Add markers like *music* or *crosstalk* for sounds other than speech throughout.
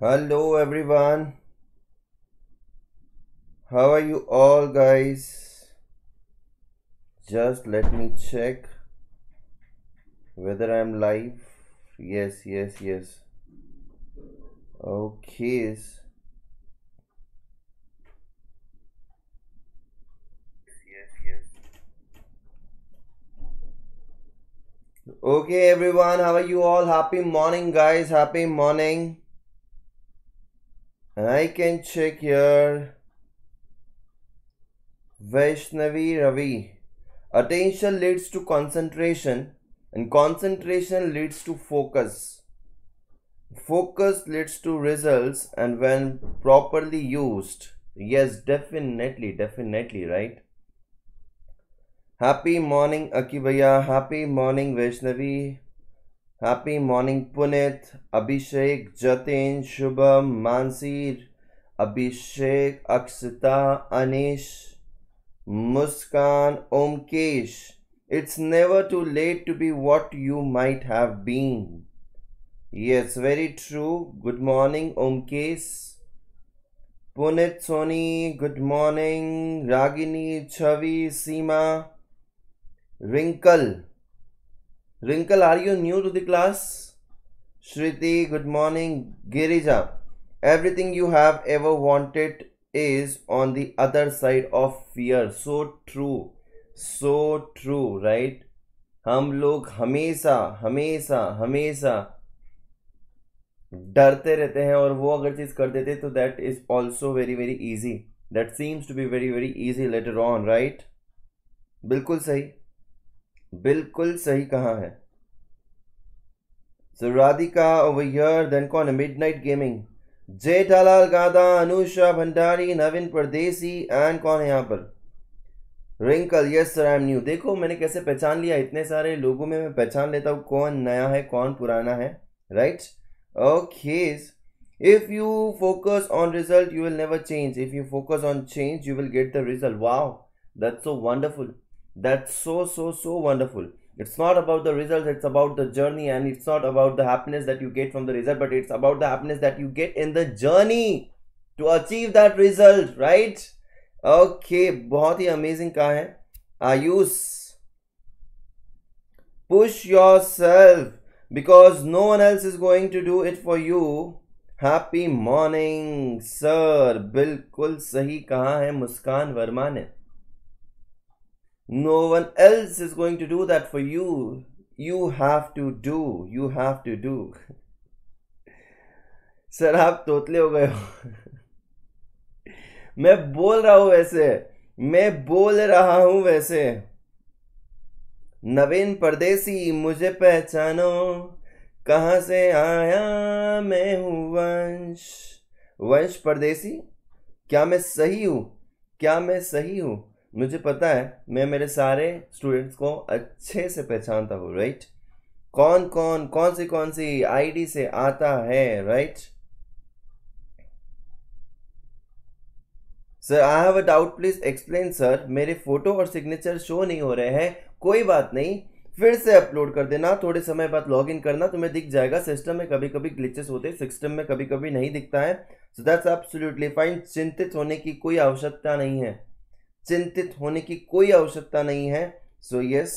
Hello everyone. How are you all guys? Just let me check whether I'm live. Yes, yes, yes. Okay. Okay everyone, how are you all? Happy morning guys, happy morning. And I can check your Vaishnavi Ravi. Attention leads to concentration and concentration leads to focus. Focus leads to results and when properly used. Yes, definitely, definitely, right? Happy morning, Akibaya. Happy morning, Vaishnavi. Happy morning, Punit, Abhishek, Jatin, Shubham, Mansir, Abhishek, Akshita, Anish, Muskan, Omkesh. It's never too late to be what you might have been. Yes, very true. Good morning, Omkesh. Punit Soni, good morning. Ragini, Chavi, Seema, Wrinkle. Rinkal are you new to द्लास class Shruti good morning Girija everything you have ever wanted is on the other side of fear so true so true right हम लोग हमेशा हमेशा हमेशा डरते रहते हैं और वो अगर चीज कर देते तो that is also very very easy that seems to be very very easy later on right बिल्कुल सही बिल्कुल सही कहा है राधिका Radhika देन कौन then midnight gaming Jay Talal Gada, Anusha Bhandari, Navin Pardesi, कौन है यहाँ पर Rinkal yes sir I am new देखो मैंने कैसे पहचान लिया इतने सारे लोगों में मैं पहचान लेता हूँ कौन नया है कौन पुराना है right okay if you focus on result you will never change if you focus on change you will get the result wow that's so wonderful that's so so so wonderful it's not about the results it's about the journey and it's not about the happiness that you get from the result but it's about the happiness that you get in the journey to achieve that result right okay बहुत ही amazing कहा है use push yourself because no one else is going to do it for you happy morning sir bilkul सही कहा Muskan Muskan No one else is going to do that for you. You have to do. You have to do. Sir *laughs* आप तोतले हो गए हो *laughs* मैं बोल रहा हूं वैसे मैं बोल रहा हूं वैसे नवीन परदेसी मुझे पहचानो कहाँ से आया मैं हूँ वंश वंश परदेसी क्या मैं सही हूँ क्या मैं सही हूँ मुझे पता है मैं मेरे सारे स्टूडेंट्स को अच्छे से पहचानता हूँ राइट कौन कौन कौन सी कौन सी आईडी से आता है right sir I have a doubt please explain sir मेरे फोटो और सिग्नेचर शो नहीं हो रहे हैं कोई बात नहीं फिर से अपलोड कर देना थोड़े समय बाद लॉग इन करना तुम्हें दिख जाएगा सिस्टम में कभी कभी ग्लिचेस होते हैं सिस्टम में कभी कभी नहीं दिखता है सो दैट्स एब्सोल्युटली फाइन चिंतित होने की कोई आवश्यकता नहीं है चिंतित होने की कोई आवश्यकता नहीं है so yes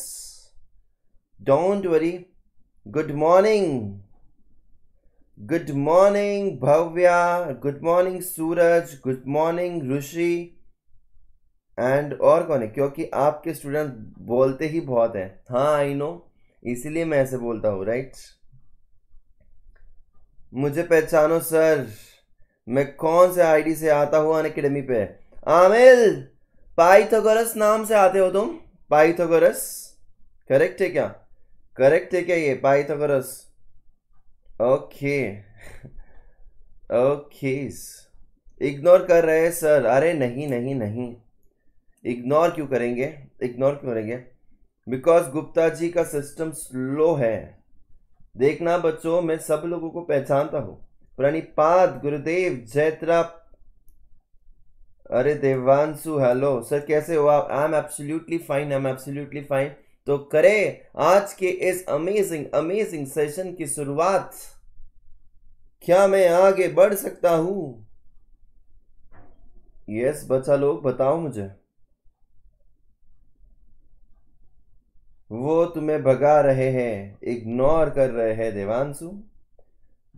don't worry good morning good morning Bhavya good morning Suraj good morning Rishi and और कौन है क्योंकि आपके स्टूडेंट बोलते ही बहुत हैं हाँ आई नो इसीलिए मैं ऐसे बोलता हूँ राइट मुझे पहचानो सर मैं कौन से आईडी से आता हूँ अन अकेडमी पे आमिल पाइथागोरस नाम से आते हो तुम पाइथागोरस करेक्ट है क्या करेक्ट है क्या ये पाइथागोरस ओके ओके इग्नोर कर रहे हैं सर अरे नहीं नहीं नहीं इग्नोर क्यों करेंगे इग्नोर क्यों करेंगे बिकॉज गुप्ता जी का सिस्टम स्लो है देखना बच्चों मैं सब लोगों को पहचानता हूँ प्रणिपाद गुरुदेव जैतरा अरे देवांशु हेलो सर कैसे हो आप I am absolutely fine I am absolutely fine तो करें आज के इस अमेजिंग अमेजिंग सेशन की शुरुआत क्या मैं आगे बढ़ सकता हूं यस yes, बच्चा लोग बताओ मुझे वो तुम्हें भगा रहे हैं इग्नोर कर रहे हैं Devanshu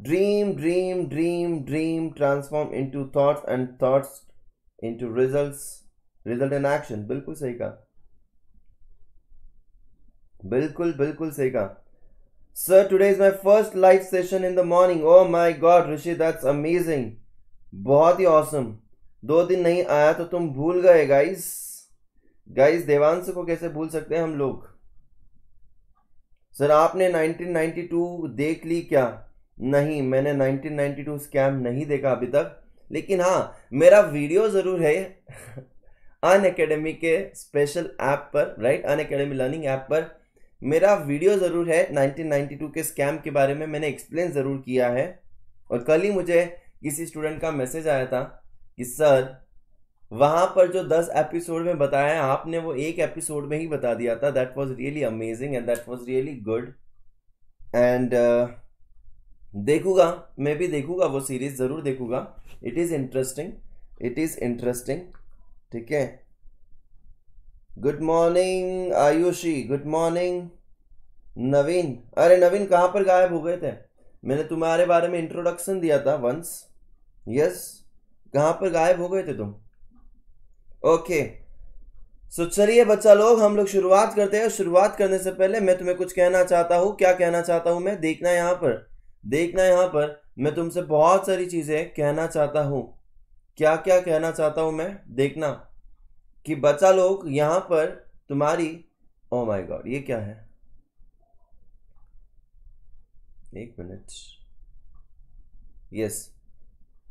dream dream dream dream transform into thoughts and thoughts into results result in action बिल्कुल सही कहा बिल्कुल बिल्कुल सही कहा sir today is my first live session in the morning oh my god Rishi that's amazing बहुत ही औसम दो दिन नहीं आया तो तुम भूल गए गाइस गाइस देवांश को कैसे भूल सकते हैं हम लोग सर आपने 1992 देख ली क्या नहीं मैंने 1992 स्कैम नहीं देखा अभी तक लेकिन हाँ मेरा वीडियो ज़रूर है अन अकेडमी के स्पेशल ऐप पर right Unacademy learning app पर मेरा वीडियो ज़रूर है 1992 के स्कैम के बारे में मैंने एक्सप्लेन ज़रूर किया है और कल ही मुझे किसी स्टूडेंट का मैसेज आया था कि सर वहाँ पर जो दस एपिसोड में बताया है आपने वो एक एपिसोड में ही बता दिया था that was really amazing and that was really good and देखूंगा मैं भी देखूंगा वो सीरीज ज़रूर देखूंगा it is interesting it is interesting ठीक है good morning Ayushi good morning Naveen अरे नवीन कहाँ पर गायब हो गए थे मैंने तुम्हारे बारे में इंट्रोडक्शन दिया था वंस यस कहां पर गायब हो गए थे तुम ओके सो चलिए बच्चा लोग हम लोग शुरुआत करते हैं शुरुआत करने से पहले मैं तुम्हें कुछ कहना चाहता हूं क्या कहना चाहता हूं मैं देखना यहां पर देखना यहाँ पर मैं तुमसे बहुत सारी चीज़ें कहना चाहता हूँ क्या क्या कहना चाहता हूँ मैं देखना कि बच्चा लोग यहाँ पर तुम्हारी ओ माय गॉड ये क्या है एक minute yes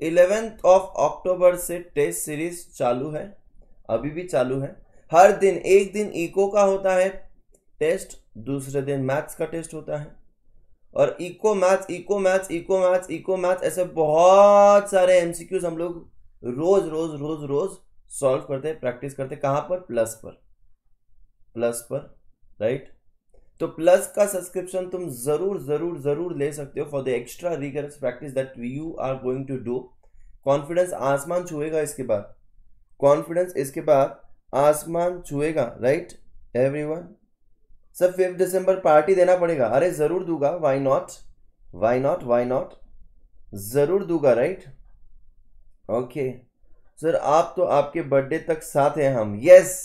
eleventh of October से टेस्ट सीरीज चालू है अभी भी चालू है हर दिन एक दिन इको का होता है टेस्ट दूसरे दिन मैथ्स का टेस्ट होता है और eco maths eco maths eco maths eco maths ऐसे बहुत सारे एमसीक्यूज हम लोग रोज रोज रोज रोज सॉल्व करते प्रैक्टिस करते हैं कहाँ पर प्लस पर प्लस पर राइट तो प्लस का सब्सक्रिप्शन तुम जरूर जरूर जरूर ले सकते हो for the extra rigorous practice that you are going to do confidence आसमान छुएगा इसके बाद कॉन्फिडेंस इसके बाद आसमान छुएगा राइट एवरीवन सर फिफ्थ दिसंबर पार्टी देना पड़ेगा अरे ज़रूर दूंगा why not why not why not ज़रूर दूंगा राइट ओके सर आप तो आपके बर्थडे तक साथ हैं हम यस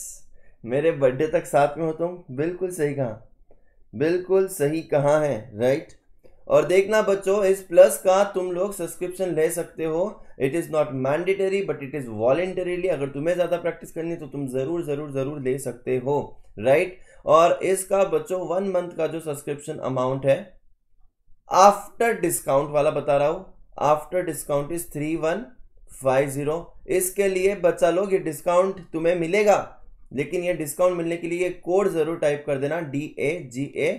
मेरे बर्थडे तक साथ में हो तुम बिल्कुल सही कहा बिल्कुल सही कहा है राइट और देखना बच्चों इस प्लस का तुम लोग सब्सक्रिप्शन ले सकते हो it is not mandatory but it is voluntarily अगर तुम्हें ज़्यादा प्रैक्टिस करनी है तो तुम ज़रूर ज़रूर ज़रूर ले सकते हो राइट और इसका बच्चों वन मंथ का जो सब्सक्रिप्शन अमाउंट है आफ्टर डिस्काउंट वाला बता रहा हूं after discount is three one five zero इसके लिए बच्चा लोग ये डिस्काउंट तुम्हें मिलेगा लेकिन ये डिस्काउंट मिलने के लिए कोड जरूर टाइप कर देना D A G A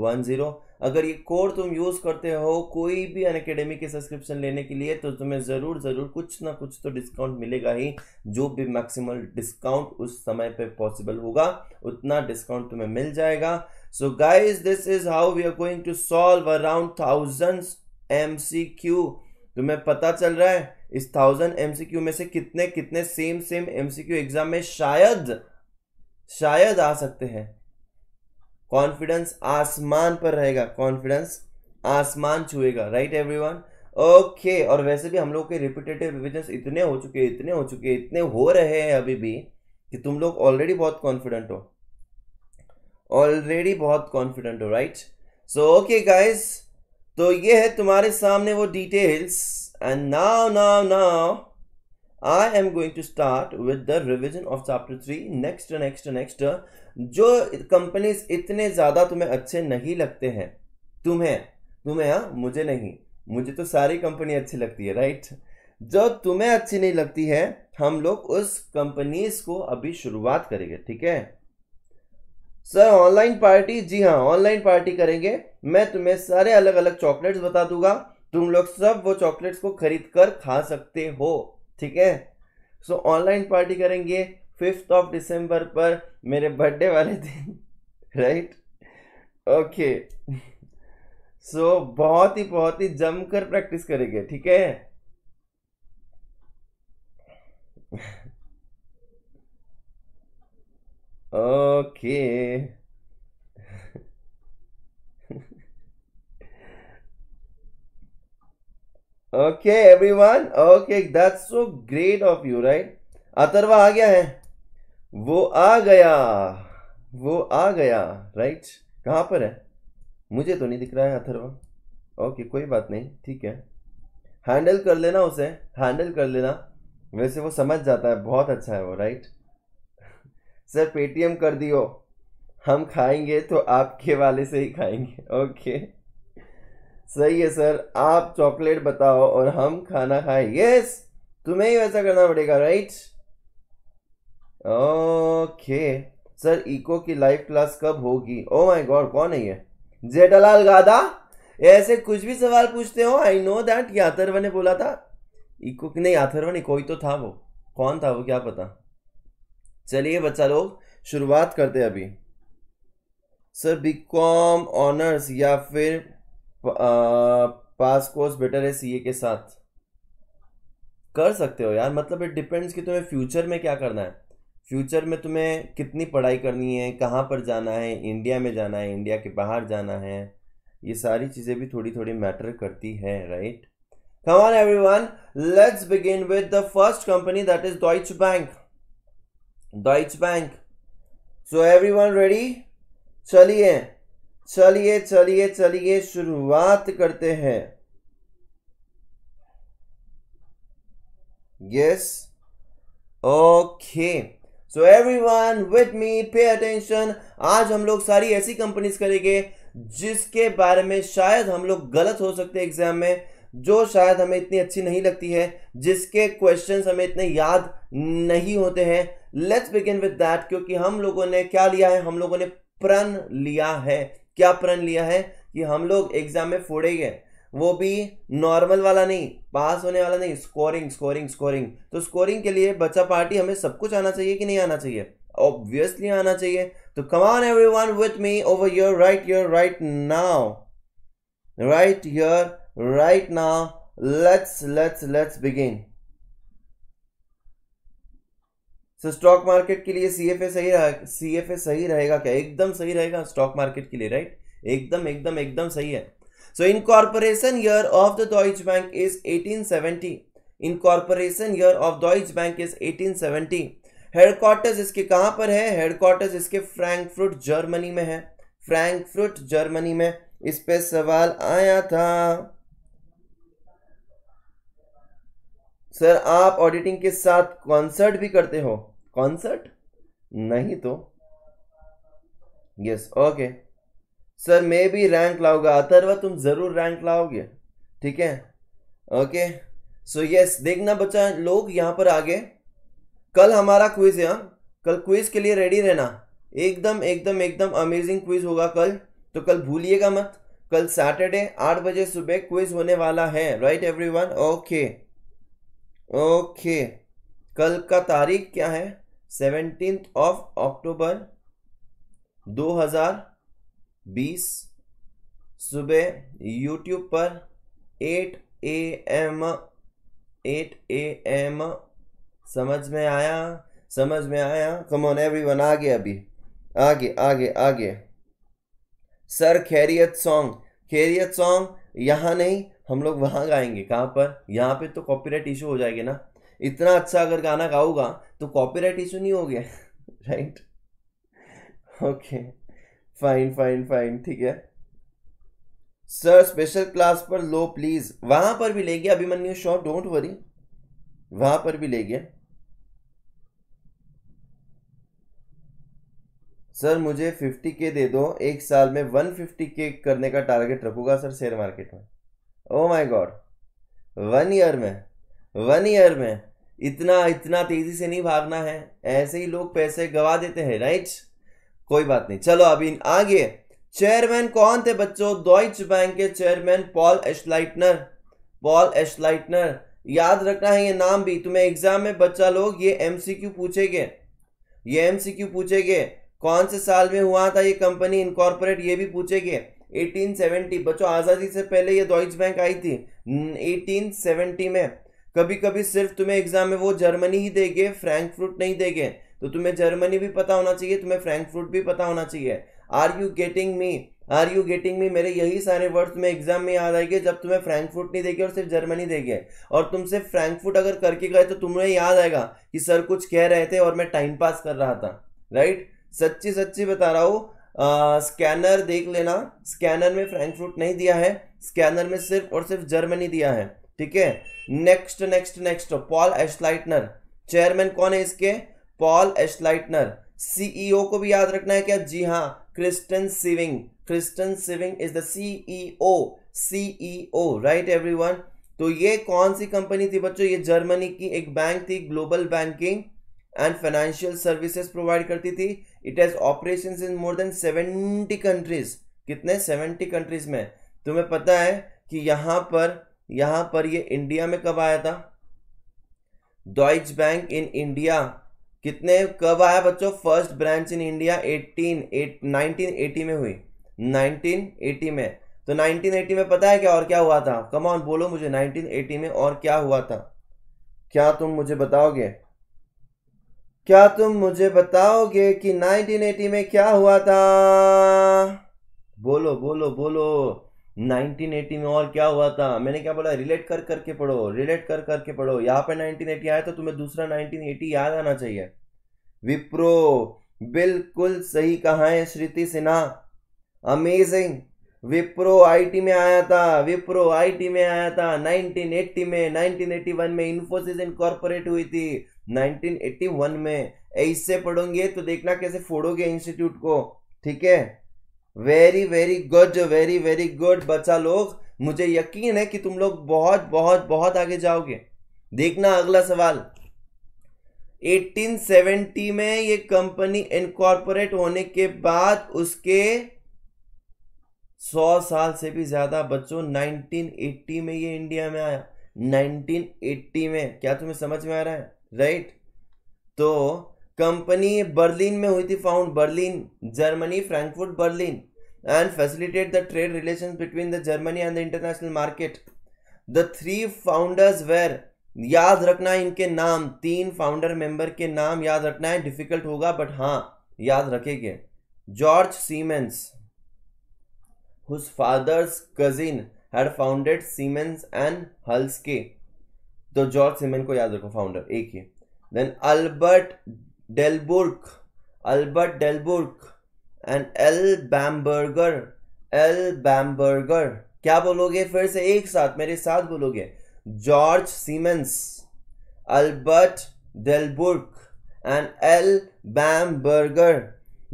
one zero अगर ये कोड तुम यूज़ करते हो कोई भी अन अकेडमी सब्सक्रिप्शन लेने के लिए तो तुम्हें ज़रूर ज़रूर कुछ ना कुछ तो डिस्काउंट मिलेगा ही जो भी मैक्सिमल डिस्काउंट उस समय पे पॉसिबल होगा उतना डिस्काउंट तुम्हें मिल जाएगा so guys this is how we are going to solve around thousands um तुम्हें पता चल रहा है इस थाउजेंड एम में से कितने कितने सेम सेम एम एग्ज़ाम में शायद शायद आ सकते हैं कॉन्फिडेंस आसमान पर रहेगा कॉन्फिडेंस आसमान छुएगा राइट एवरीवन ओके और वैसे भी हम लोग के रिपीटेटिव रिविजन इतने हो चुके हैं इतने हो चुके हैं इतने हो रहे हैं अभी भी कि तुम लोग ऑलरेडी बहुत कॉन्फिडेंट हो ऑलरेडी बहुत कॉन्फिडेंट हो राइट सो ओके गाइस तो ये है तुम्हारे सामने वो details and now now now I am going to start with the revision of chapter three next next next जो कंपनीज इतने ज़्यादा तुम्हें अच्छे नहीं लगते हैं तुम्हें तुम्हें हाँ मुझे नहीं मुझे तो सारी कंपनी अच्छी लगती है राइट जो तुम्हें अच्छी नहीं लगती है हम लोग उस कंपनीज को अभी शुरुआत करेंगे ठीक है सर ऑनलाइन पार्टी जी हाँ ऑनलाइन पार्टी करेंगे मैं तुम्हें सारे अलग अलग चॉकलेट्स बता दूंगा तुम लोग सब वो चॉकलेट्स को खरीद कर खा सकते हो ठीक है सो ऑनलाइन पार्टी करेंगे फिफ्थ ऑफ दिसंबर पर मेरे बर्थडे वाले दिन राइट ओके सो बहुत ही बहुत ही जमकर प्रैक्टिस करेंगे ठीक है okay okay everyone okay that's so great of you right Atharva आ गया है वो आ गया वो आ गया राइट कहाँ पर है मुझे तो नहीं दिख रहा है अथर्वा ओके कोई बात नहीं ठीक है हैंडल कर लेना उसे हैंडल कर लेना वैसे वो समझ जाता है बहुत अच्छा है वो राइट सर पेटीएम कर दियो हम खाएंगे तो आपके वाले से ही खाएंगे ओके सही है सर आप चॉकलेट बताओ और हम खाना खाएं यस तुम्हें ही वैसा करना पड़ेगा राइट ओके सर इको की लाइव क्लास कब होगी ओ माय गॉड कौन है ये जेठालाल गादा ऐसे कुछ भी सवाल पूछते हो आई नो दैट ये अथर्व ने बोला था इको नहीं अथर्व ने कोई तो था वो कौन था वो क्या पता चलिए बच्चा लोग शुरुआत करते हैं अभी सर बी कॉम ऑनर्स या फिर पास कोर्स बेटर है सीए के साथ कर सकते हो यार मतलब इट डिपेंड्स कि तुम्हें फ्यूचर में क्या करना है फ्यूचर में तुम्हें कितनी पढ़ाई करनी है कहाँ पर जाना है इंडिया में जाना है इंडिया के बाहर जाना है ये सारी चीज़ें भी थोड़ी थोड़ी मैटर करती है right come on one let's begin with the first company that is Deutsche Bank Deutsche Bank so every one ready चलिए चलिए चलिए चलिए शुरुआत करते हैं yes okay okay. So one with me pay attention आज हम लोग सारी ऐसी कंपनीज करेंगे जिसके बारे में शायद हम लोग गलत हो सकते हैं एग्जाम में जो शायद हमें इतनी अच्छी नहीं लगती है जिसके क्वेश्चन हमें इतने याद नहीं होते हैं लेट्स बिगिन विद दैट क्योंकि हम लोगों ने क्या लिया है हम लोगों ने प्रण लिया है क्या प्रण लिया है कि हम लोग एग्जाम में फोड़ेंगे वो भी नॉर्मल वाला नहीं पास होने वाला नहीं स्कोरिंग स्कोरिंग स्कोरिंग तो स्कोरिंग के लिए बच्चा पार्टी हमें सब कुछ आना चाहिए कि नहीं आना चाहिए ऑब्वियसली आना चाहिए तो come on every one with me over your right your right now right your right now let's let's let's begin so stock market के लिए सीएफए सही रहा ए सही रहेगा क्या एकदम सही रहेगा स्टॉक मार्केट के लिए राइट एकदम एकदम एकदम सही है So incorporation year of the Deutsche Bank is 1870. Incorporation year of Deutsche Bank is 1870. Headquarters इसके कहां पर है हेडक्वार्टर्स इसके फ्रैंकफ्रूट जर्मनी में है फ्रैंकफ्रूट जर्मनी में इस पे सवाल आया था सर आप ऑडिटिंग के साथ कॉन्सर्ट भी करते हो कॉन्सर्ट नहीं तो यस ओके सर मैं भी रैंक लाओगे अथर्व तुम ज़रूर रैंक लाओगे ठीक है ओके सो यस देखना बच्चा लोग यहाँ पर आगे कल हमारा क्विज है हाँ? कल क्विज के लिए रेडी रहना एकदम एकदम एकदम अमेजिंग क्विज होगा कल तो कल भूलिएगा मत कल सैटरडे आठ बजे सुबह क्विज होने वाला है राइट एवरीवन ओके ओके कल का तारीख क्या है सेवनटीन ऑफ अक्टूबर दो हजार बीस सुबह यूट्यूब पर eight A M eight A M समझ में आया समझ में आया कमोन एवरीवन आगे अभी आगे आगे आगे सर खैरियत सॉन्ग खैरियत सॉन्ग यहाँ नहीं हम लोग वहाँ गाएंगे कहाँ पर यहाँ पे तो कॉपीराइट इशू हो जाएगी ना इतना अच्छा अगर गाना गाऊंगा तो कॉपीराइट इशू नहीं हो गया right *laughs* okay fine fine fine ठीक है सर स्पेशल क्लास पर लो प्लीज वहां पर भी ले गया अभिमन्यु शॉ डोंट वरी वहां पर भी ले गया सर मुझे फिफ्टी के दे दो एक साल में वन फिफ्टी के करने का टारगेट रखूंगा सर शेयर मार्केट में oh my god one year में वन ईयर में इतना इतना तेजी से नहीं भागना है ऐसे ही लोग पैसे गवा देते हैं राइट कोई बात नहीं चलो अभी आगे चेयरमैन कौन थे बच्चों डॉइच बैंक के chairman Paul Achleitner Paul Achleitner याद रखना है ये नाम भी तुम्हें एग्जाम में बच्चा लोग ये एमसीक्यू पूछेंगे ये एमसीक्यू पूछेंगे कौन से साल में हुआ था ये कंपनी इनकॉर्पोरेट ये भी पूछेंगे 1870 बच्चों आज़ादी से पहले ये डॉइच बैंक आई थी 1870 में कभी कभी सिर्फ तुम्हें एग्जाम में वो जर्मनी ही देगे फ्रेंकफ्रूट नहीं देंगे तो तुम्हें जर्मनी भी पता होना चाहिए तुम्हें फ्रैंकफ्रूट भी पता होना चाहिए are you getting me are you getting me मेरे यही सारे वर्ड्स तुम्हें एग्जाम में याद आएंगे जब तुम्हें फ्रैंकफ्रूट नहीं देगी और सिर्फ जर्मनी देगी और तुम सिर्फ फ्रैंकफ्रूट अगर करके गए तो तुम्हें याद आएगा कि सर कुछ कह रहे थे और मैं टाइम पास कर रहा था राइट सच्ची सच्ची बता रहा हूँ स्कैनर देख लेना स्कैनर में फ्रैंकफ्रूट नहीं दिया है स्कैनर में सिर्फ और सिर्फ जर्मनी दिया है ठीक है next next next Paul Achleitner chairman कौन है इसके पॉल एस्लाइटनर सीईओ को भी याद रखना है क्या जी हाँ Christian Sewing Christian Sewing is the CEO CEO right everyone तो ये कौन सी कंपनी थी बच्चों ये जर्मनी की एक बैंक थी global banking and financial services provide करती थी it has operation in more than seventy countries कितने सेवेंटी कंट्रीज में तुम्हें पता है कि यहां पर यहां पर ये इंडिया में कब आया था डॉइच बैंक इन इंडिया कितने कब आया बच्चों first branch in India eighteen eight nineteen eighty में हुई नाइनटीन एटी में तो 1980 में पता है क्या और क्या हुआ था ऑन बोलो मुझे 1980 में और क्या हुआ था क्या तुम मुझे बताओगे क्या तुम मुझे बताओगे कि 1980 में क्या हुआ था बोलो बोलो बोलो 1980 में और क्या हुआ था मैंने क्या बोला रिलेट कर करके पढ़ो रिलेट कर करके पढ़ो यहाँ पे 1980 आया तो तुम्हें दूसरा 1980 याद आना चाहिए विप्रो बिल्कुल सही कहा है श्रुति सिन्हा अमेजिंग विप्रो आईटी में आया था विप्रो आईटी में आया था 1980 में 1981 में इंफोसिस इनकॉर्पोरेट हुई थी 1981 में ऐसे पढ़ोगे तो देखना कैसे फोड़ोगे इंस्टीट्यूट को ठीक है very very good very very good बच्चा लोग मुझे यकीन है कि तुम लोग बहुत बहुत बहुत आगे जाओगे देखना अगला सवाल 1870 में ये कंपनी इनकॉर्पोरेट होने के बाद उसके 100 साल से भी ज्यादा बच्चों 1980 में ये इंडिया में आया 1980 में क्या तुम्हें समझ में आ रहा है राइट right? तो कंपनी बर्लिन में हुई थी found Berlin Germany Frankfurt Berlin and facilitate the trade relation between the Germany and the international market the three founders were याद रखना है इनके नाम तीन फाउंडर मेंबर के नाम याद रखना है डिफिकल्ट होगा बट हाँ याद रखेंगे Georg Siemens whose father's cousin had founded Siemens and Halske के तो जॉर्ज सीमेंस को याद रखो फाउंडर एक ही then Albert Delbrück Albert Delbrück and L Bamberger L Bamberger क्या बोलोगे फिर से एक साथ मेरे साथ बोलोगे Georg Siemens Albert Delbrück and L Bamberger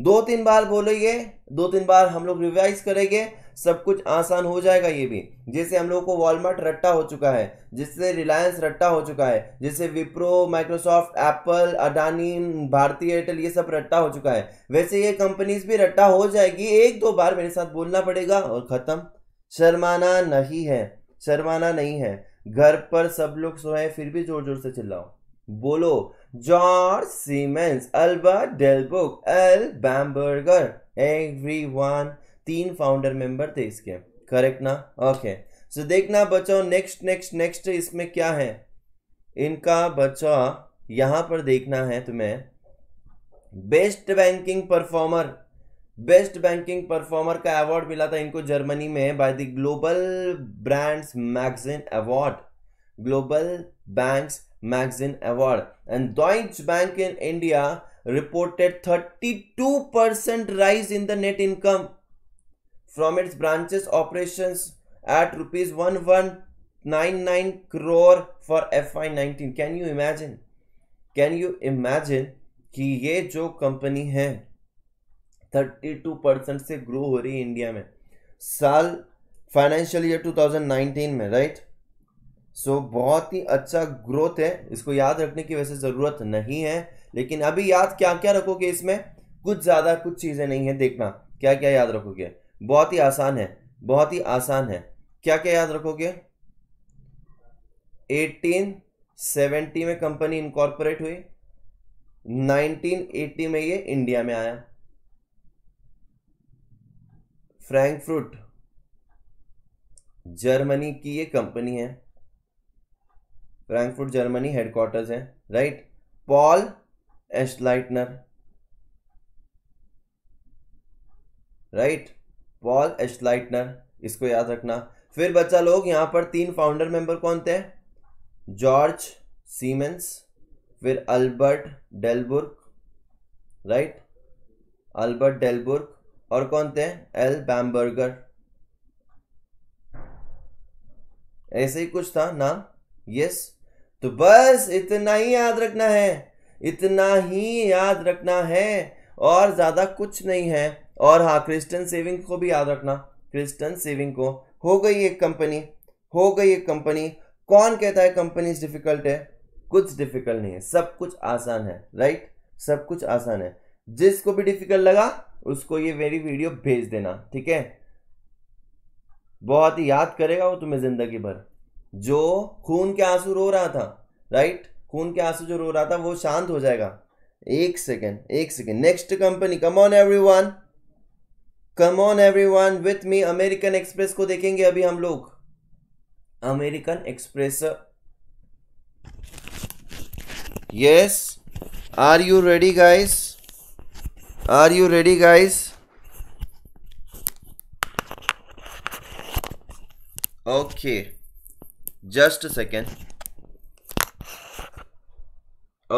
दो तीन बार बोलेंगे दो तीन बार हम लोग रिवाइज करेंगे सब कुछ आसान हो जाएगा ये भी जैसे हम लोगों को वॉलमार्ट रट्टा हो चुका है जिससे रिलायंस रट्टा हो चुका है जैसे विप्रो माइक्रोसॉफ्ट एप्पल अडानी भारतीय एयरटेल ये सब रट्टा हो चुका है वैसे ये कंपनीज भी रट्टा हो जाएगी एक दो बार मेरे साथ बोलना पड़ेगा और ख़त्म शर्माना नहीं है शर्माना नहीं है घर पर सब लोग सोए फिर भी जोर जोर से चिल्लाओ बोलो Georg Siemens Albert Delbrück L Bamberger everyone तीन फाउंडर मेंबर थे इसके करेक्ट ना ओके सो देखना बच्चों नेक्स्ट नेक्स्ट नेक्स्ट इसमें क्या है इनका बच्चों यहां पर देखना है तुम्हें best banking performer best banking performer का अवार्ड मिला था इनको जर्मनी में by the global brands magazine award global banks magazine award and Deutsche Bank in India reported 32 percent rise in the net income from its branches operation at rupees one one nine nine rupees for F I nineteen can you imagine can you imagine कि ये जो company है thirty two percent से grow हो रही है India में साल financial year two thousand nineteen में राइट सो so, बहुत ही अच्छा ग्रोथ है इसको याद रखने की वैसे ज़रूरत नहीं है लेकिन अभी याद क्या क्या रखोगे इसमें कुछ ज़्यादा कुछ चीज़ें नहीं है देखना क्या क्या याद रखोगे बहुत ही आसान है बहुत ही आसान है क्या क्या याद रखोगे 1870 में कंपनी इनकॉर्पोरेट हुई 1980 में ये इंडिया में आया फ्रैंकफ्रूट जर्मनी की ये कंपनी है फ्रैंकफ्रूट जर्मनी हेडक्वार्टर्स है right Paul Achleitner right Paul Achleitner इसको याद रखना फिर बच्चा लोग यहाँ पर तीन फाउंडर मेंबर कौन थे जॉर्ज सीमेंस फिर Albert Delbrück right Albert Delbrück और कौन थे एल बैमबर्गर ऐसे ही कुछ था नाम यस तो बस इतना ही याद रखना है इतना ही याद रखना है और ज़्यादा कुछ नहीं है और हाँ क्रिस्टन सेविंग को भी याद रखना क्रिस्टन सेविंग को हो गई एक कंपनी हो गई एक कंपनी कौन कहता है कंपनीज डिफिकल्ट है कुछ डिफिकल्ट नहीं है सब कुछ आसान है राइट सब कुछ आसान है जिसको भी डिफिकल्ट लगा उसको ये मेरी वीडियो भेज देना ठीक है बहुत ही याद करेगा वो तुम्हें जिंदगी भर जो खून के आंसू रो रहा था राइट खून के आंसू जो रो रहा था वो शांत हो जाएगा एक सेकेंड एक second next company come on one come on every one with me American Express को देखेंगे अभी हम लोग American Express yes are you ready guys are you ready guys okay just second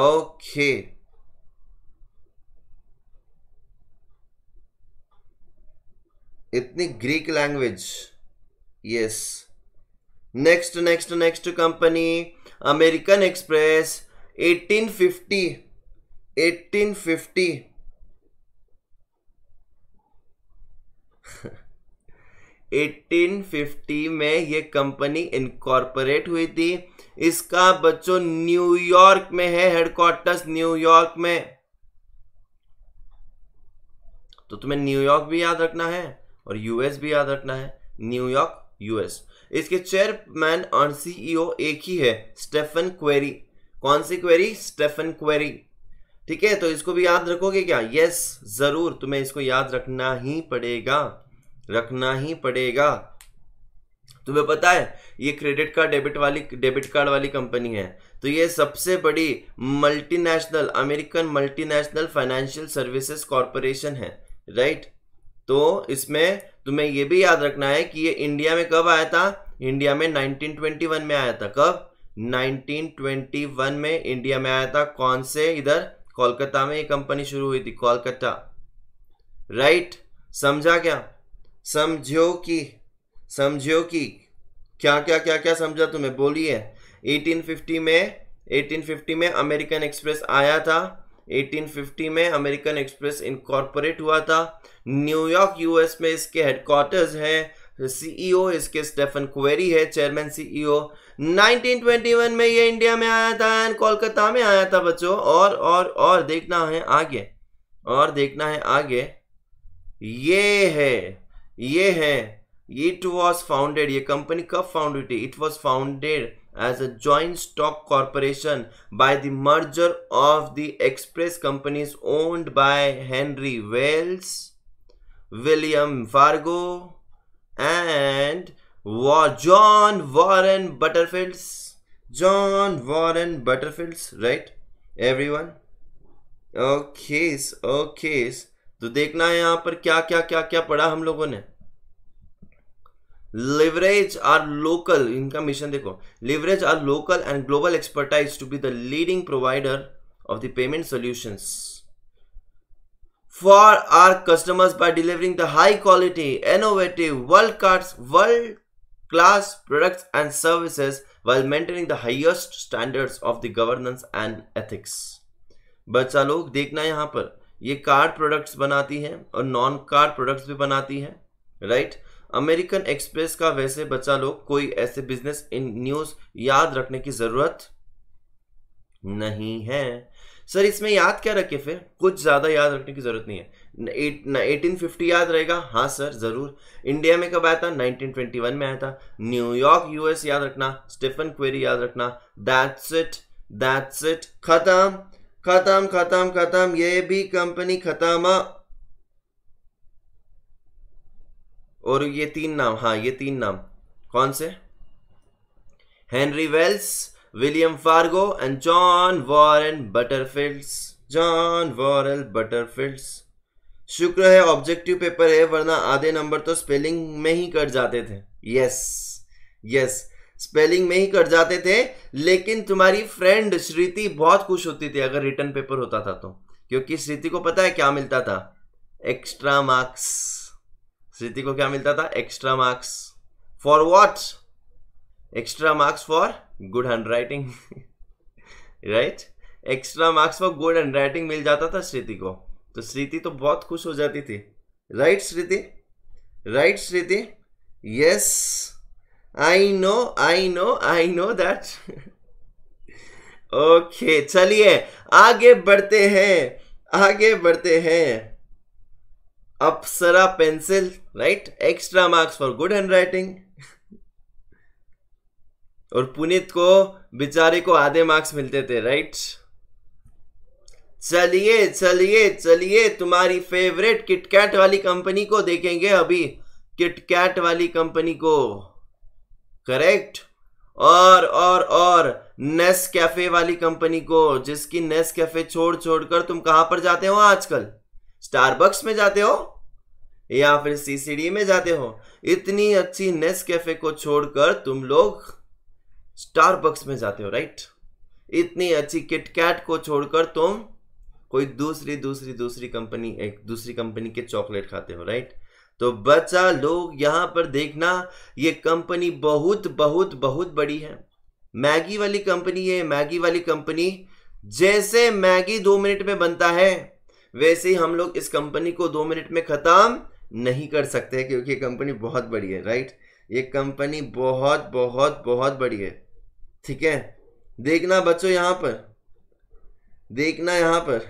okay इतनी Greek language yes next next next company American Express 1850 1850 1850 में ये company incorporate हुई थी इसका बच्चों न्यूयॉर्क में है हेडक्वार्टर्स न्यूयॉर्क में तो तुम्हें न्यूयॉर्क भी याद रखना है और यूएस भी याद रखना है न्यूयॉर्क यूएस इसके चेयरमैन और सीईओ e एक ही है स्टेफन क्वेरी कौन सी क्वेरी स्टेफन क्वेरी ठीक है तो इसको भी याद रखोगे क्या यस जरूर तुम्हें इसको याद रखना ही पड़ेगा रखना ही पड़ेगा तुम्हें पता है ये क्रेडिट कार्ड डेबिट वाली डेबिट कार्ड वाली कंपनी है तो ये सबसे बड़ी multinational American multinational financial services corporation है राइट तो इसमें तुम्हें ये भी याद रखना है कि ये इंडिया में कब आया था इंडिया में 1921 में आया था कब 1921 में इंडिया में आया था कौन से इधर कोलकाता में ये कंपनी शुरू हुई थी कोलकाता राइट समझा क्या समझो कि समझो कि क्या क्या क्या क्या समझा तुम्हें बोलिए 1850 में 1850 में अमेरिकन एक्सप्रेस आया था 1850 में अमेरिकन एक्सप्रेस इनकॉर्पोरेट हुआ था न्यूयॉर्क यूएस में इसके हेडक्वार्टर्स हैं सीईओ e इसके स्टेफन क्वेरी है चेयरमैन सीईओ 1921 में ये इंडिया में आया था एंड कोलकाता में आया था बच्चों और और और देखना है आगे और देखना है आगे ये है ये है इट वॉज फाउंडेड ये कंपनी कब founded it was founded as a joint stock corporation by the merger of the express companies owned by Henry Wells, William Fargo, and John Warren Butterfields. John Warren Butterfields, right? Everyone? Okay, okay. तो देखना है यहाँ पर क्या क्या क्या क्या पढ़ा हम लोगों ने लिवरेज आर लोकल इनका मिशन देखो leverage our local and global expertise to be the leading provider of the payment solution for our customers by delivering the high quality innovative world card world class product and services while maintaining the highest standard of the governance and ethics बच्चा लोग देखना यहां पर ये card products बनाती है और non card products भी बनाती है राइट right? अमेरिकन एक्सप्रेस का वैसे बचा लोग कोई ऐसे बिजनेस इन न्यूज याद रखने की जरूरत नहीं है सर इसमें याद क्या रखे फिर कुछ ज़्यादा याद रखने की ज़रूरत नहीं है एटीन फिफ्टी याद रहेगा हाँ सर ज़रूर इंडिया में कब आया था 1921 में आया था न्यूयॉर्क यूएस याद रखना स्टीफन क्वेरी याद रखना दैट्स इट दैट्स इट खत्म खत्म खत्म खत्म ये भी कंपनी खत्म और ये तीन नाम हाँ ये तीन नाम कौन से Henry Wells William Fargo and John Warren Butterfields John Warren Butterfields शुक्र है ऑब्जेक्टिव पेपर है वरना आधे नंबर तो स्पेलिंग में ही कट जाते थे यस यस स्पेलिंग में ही कट जाते थे लेकिन तुम्हारी फ्रेंड श्रीति बहुत खुश होती थी अगर रिटर्न पेपर होता था तो क्योंकि श्रीति को पता है क्या मिलता था एक्स्ट्रा मार्क्स स्मृति को क्या मिलता था extra marks for what extra marks for good hand writing right extra marks for good hand writing मिल जाता था स्मृति को तो स्मृति तो बहुत खुश हो जाती थी right Smriti right Smriti yes I know I know I know that okay चलिए आगे बढ़ते हैं आगे बढ़ते हैं Apsara pencil, right? Extra marks for good handwriting. *laughs* और पुनित को बेचारे को आधे मार्क्स मिलते थे राइट चलिए चलिए चलिए तुम्हारी फेवरेट किटकैट वाली कंपनी को देखेंगे अभी किटकैट वाली कंपनी को करेक्ट और और और नेस कैफे वाली कंपनी को जिसकी नेस कैफे छोड़ छोड़कर तुम कहां पर जाते हो आजकल स्टारबक्स में जाते हो या फिर सीसीडी में जाते हो इतनी अच्छी नेस कैफे को छोड़कर तुम लोग स्टारबक्स में जाते हो राइट इतनी अच्छी किटकैट को छोड़कर तुम कोई दूसरी दूसरी दूसरी कंपनी एक दूसरी कंपनी के चॉकलेट खाते हो राइट तो बच्चा लोग यहां पर देखना ये कंपनी बहुत बहुत बहुत बड़ी है मैगी वाली कंपनी है मैगी वाली कंपनी जैसे मैगी दो मिनट में बनता है वैसे ही हम लोग इस कंपनी को दो मिनट में ख़त्म नहीं कर सकते क्योंकि ये कंपनी बहुत बड़ी है राइट ये कंपनी बहुत बहुत बहुत बड़ी है ठीक है देखना बच्चों यहाँ पर देखना यहां पर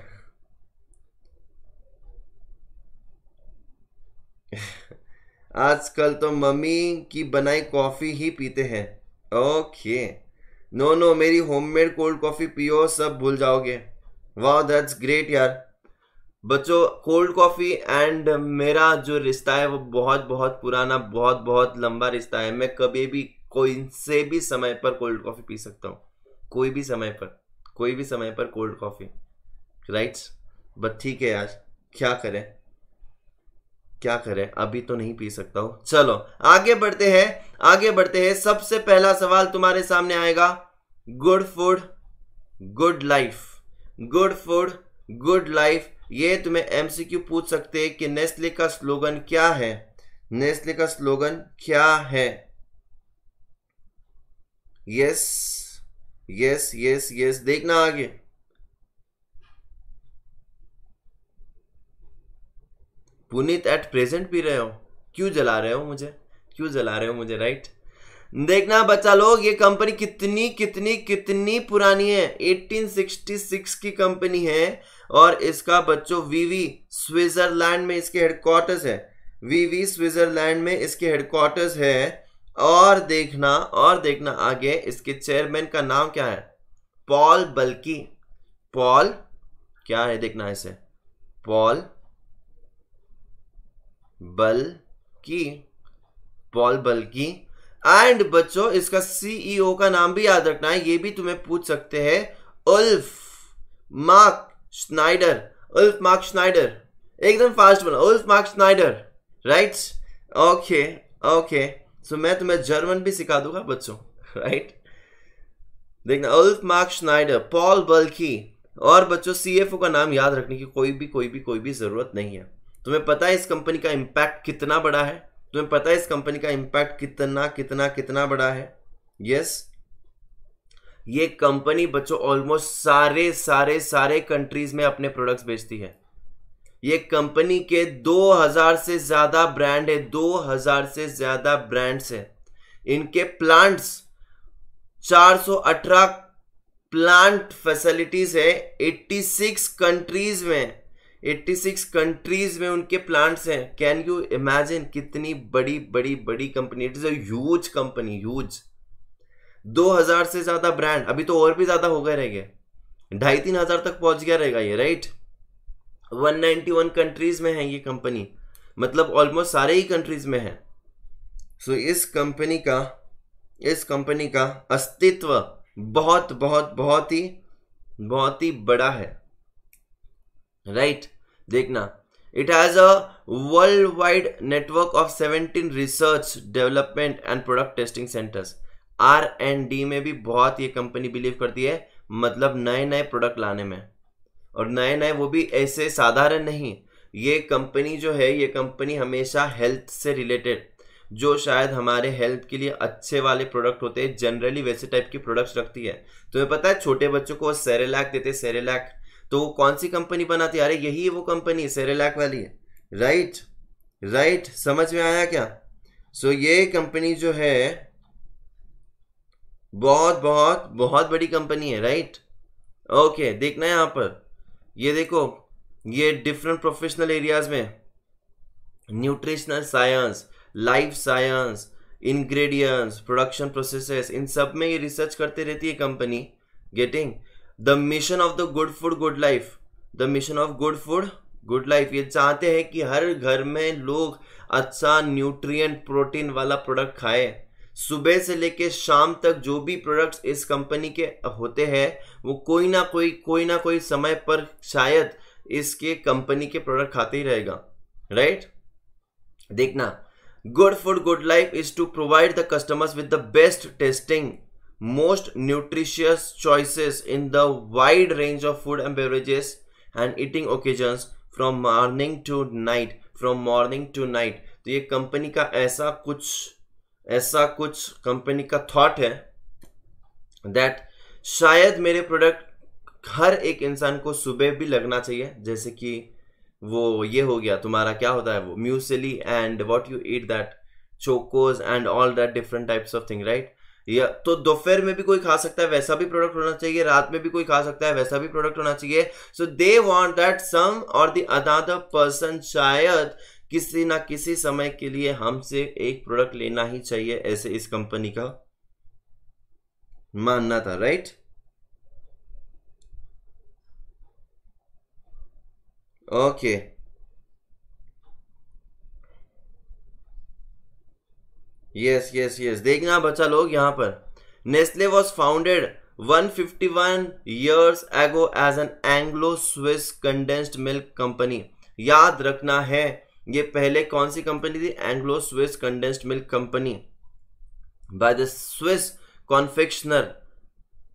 *laughs* आजकल तो मम्मी की बनाई कॉफ़ी ही पीते हैं ओके नो नो मेरी होममेड कोल्ड कॉफ़ी पियो सब भूल जाओगे वाह दैट्स ग्रेट यार बच्चों कोल्ड कॉफ़ी एंड मेरा जो रिश्ता है वो बहुत बहुत पुराना बहुत बहुत लंबा रिश्ता है मैं कभी भी कोई से भी समय पर कोल्ड कॉफ़ी पी सकता हूँ कोई भी समय पर कोई भी समय पर कोल्ड कॉफ़ी राइट बट ठीक है यार क्या करें क्या करें अभी तो नहीं पी सकता हूं चलो आगे बढ़ते हैं आगे बढ़ते हैं सबसे पहला सवाल तुम्हारे सामने आएगा good food good life good food good life ये तुम्हें एमसीक्यू पूछ सकते हैं कि नेस्ले का स्लोगन क्या है नेस्ले का स्लोगन क्या है यस यस यस यस देखना आगे पुनीत एट प्रेजेंट पी रहे हो क्यों जला रहे हो मुझे क्यों जला रहे हो मुझे राइट right? देखना बच्चा लोग ये कंपनी कितनी कितनी कितनी पुरानी है 1866 की कंपनी है और इसका बच्चों वीवी स्विट्जरलैंड में इसके हेडक्वार्टर्स है वीवी स्विट्जरलैंड में इसके हेडक्वार्टर्स है और देखना और देखना आगे इसके चेयरमैन का नाम क्या है पॉल बल्कि पॉल क्या है देखना इसे पॉल बल की पॉल बल्कि एंड बच्चों इसका सीईओ e का नाम भी याद रखना है ये भी तुम्हें पूछ सकते हैं Ulf Mark Schneider Ulf Mark Schneider एकदम फास्ट बना Ulf Mark Schneider right okay okay so मैं तुम्हें जर्मन भी सिखा दूंगा बच्चों राइट देखना Ulf Mark Schneider Paul Bulcke और बच्चों सीएफओ का नाम याद रखने की कोई भी कोई भी कोई भी ज़रूरत नहीं है तुम्हें पता है इस कंपनी का इम्पैक्ट कितना बड़ा है तुम्हें पता है इस कंपनी का इंपैक्ट कितना कितना कितना बड़ा है यस ये कंपनी बच्चों ऑलमोस्ट सारे सारे सारे कंट्रीज में अपने प्रोडक्ट्स बेचती है ये कंपनी के 2000 से ज़्यादा ब्रांड है 2000 से ज़्यादा ब्रांड्स है इनके प्लांट्स 418 प्लांट फैसिलिटीज़ है 86 कंट्रीज़ में 86 कंट्रीज में उनके प्लांट्स हैं कैन यू इमेजिन कितनी बड़ी बड़ी बड़ी company it is as company huge 2000 से ज्यादा ब्रांड अभी तो और भी ज्यादा हो गए रह गए ढाई तीन हजार तक पहुंच गया रहेगा ये राइट 191 कंट्रीज में है ये कंपनी मतलब ऑलमोस्ट सारे ही कंट्रीज में है सो so, इस कंपनी का इस कंपनी का अस्तित्व बहुत बहुत बहुत ही बहुत ही बड़ा है राइट right? देखना has a world wide network of 17 research development and product testing centres R and D में भी बहुत ये कंपनी बिलीव करती है मतलब नए नए प्रोडक्ट लाने में और नए नए वो भी ऐसे साधारण नहीं ये कंपनी जो है ये कंपनी हमेशा हेल्थ से रिलेटेड जो शायद हमारे हेल्थ के लिए अच्छे वाले प्रोडक्ट होते हैं जनरली वैसे टाइप की प्रोडक्ट्स रखती है तुम्हें पता है छोटे बच्चों को सेरेलैक देते सेरेलैक तो कौन सी कंपनी बनाती है अरे यही वो कंपनी सेरेलैक वाली है राइट राइट समझ में आया क्या सो so, ये कंपनी जो है बहुत बहुत बहुत बड़ी कंपनी है राइट ओके देखना है यहां पर ये देखो ये डिफरेंट प्रोफेशनल एरियाज में nutritional science life science ingredients production processes इन सब में ये रिसर्च करते रहती है company getting the mission of the good food good life the mission of good food good life ये चाहते हैं कि हर घर में लोग अच्छा न्यूट्रिएंट प्रोटीन वाला प्रोडक्ट खाए सुबह से लेके शाम तक जो भी प्रोडक्ट्स इस कंपनी के होते हैं वो कोई ना कोई कोई ना कोई समय पर शायद इसके कंपनी के प्रोडक्ट खाते ही रहेगा राइट देखना good food good life is to provide the customers with the best tasting most nutritious choices in the wide range of food and beverages and eating occasions from morning to night from morning to night तो ये company का ऐसा कुछ ऐसा कुछ company का thought है that शायद मेरे प्रोडक्ट हर एक इंसान को सुबह भी लगना चाहिए जैसे कि वो ये हो गया तुम्हारा क्या होता है वो muesli and what you eat that chocos and all that different types of thing right या तो दोपहर में भी कोई खा सकता है वैसा भी प्रोडक्ट होना चाहिए रात में भी कोई खा सकता है वैसा भी प्रोडक्ट होना चाहिए सो दे वॉन्ट दैट सम और द पर्सन शायद किसी ना किसी समय के लिए हमसे एक प्रोडक्ट लेना ही चाहिए ऐसे इस कंपनी का मानना था right okay okay. Yes yes yes देखना बच्चा लोग यहाँ पर Nestle was founded 151 years ago as an Anglo Swiss condensed milk company याद रखना है ये पहले कौन सी कंपनी थी Anglo Swiss condensed milk company by the Swiss confectioner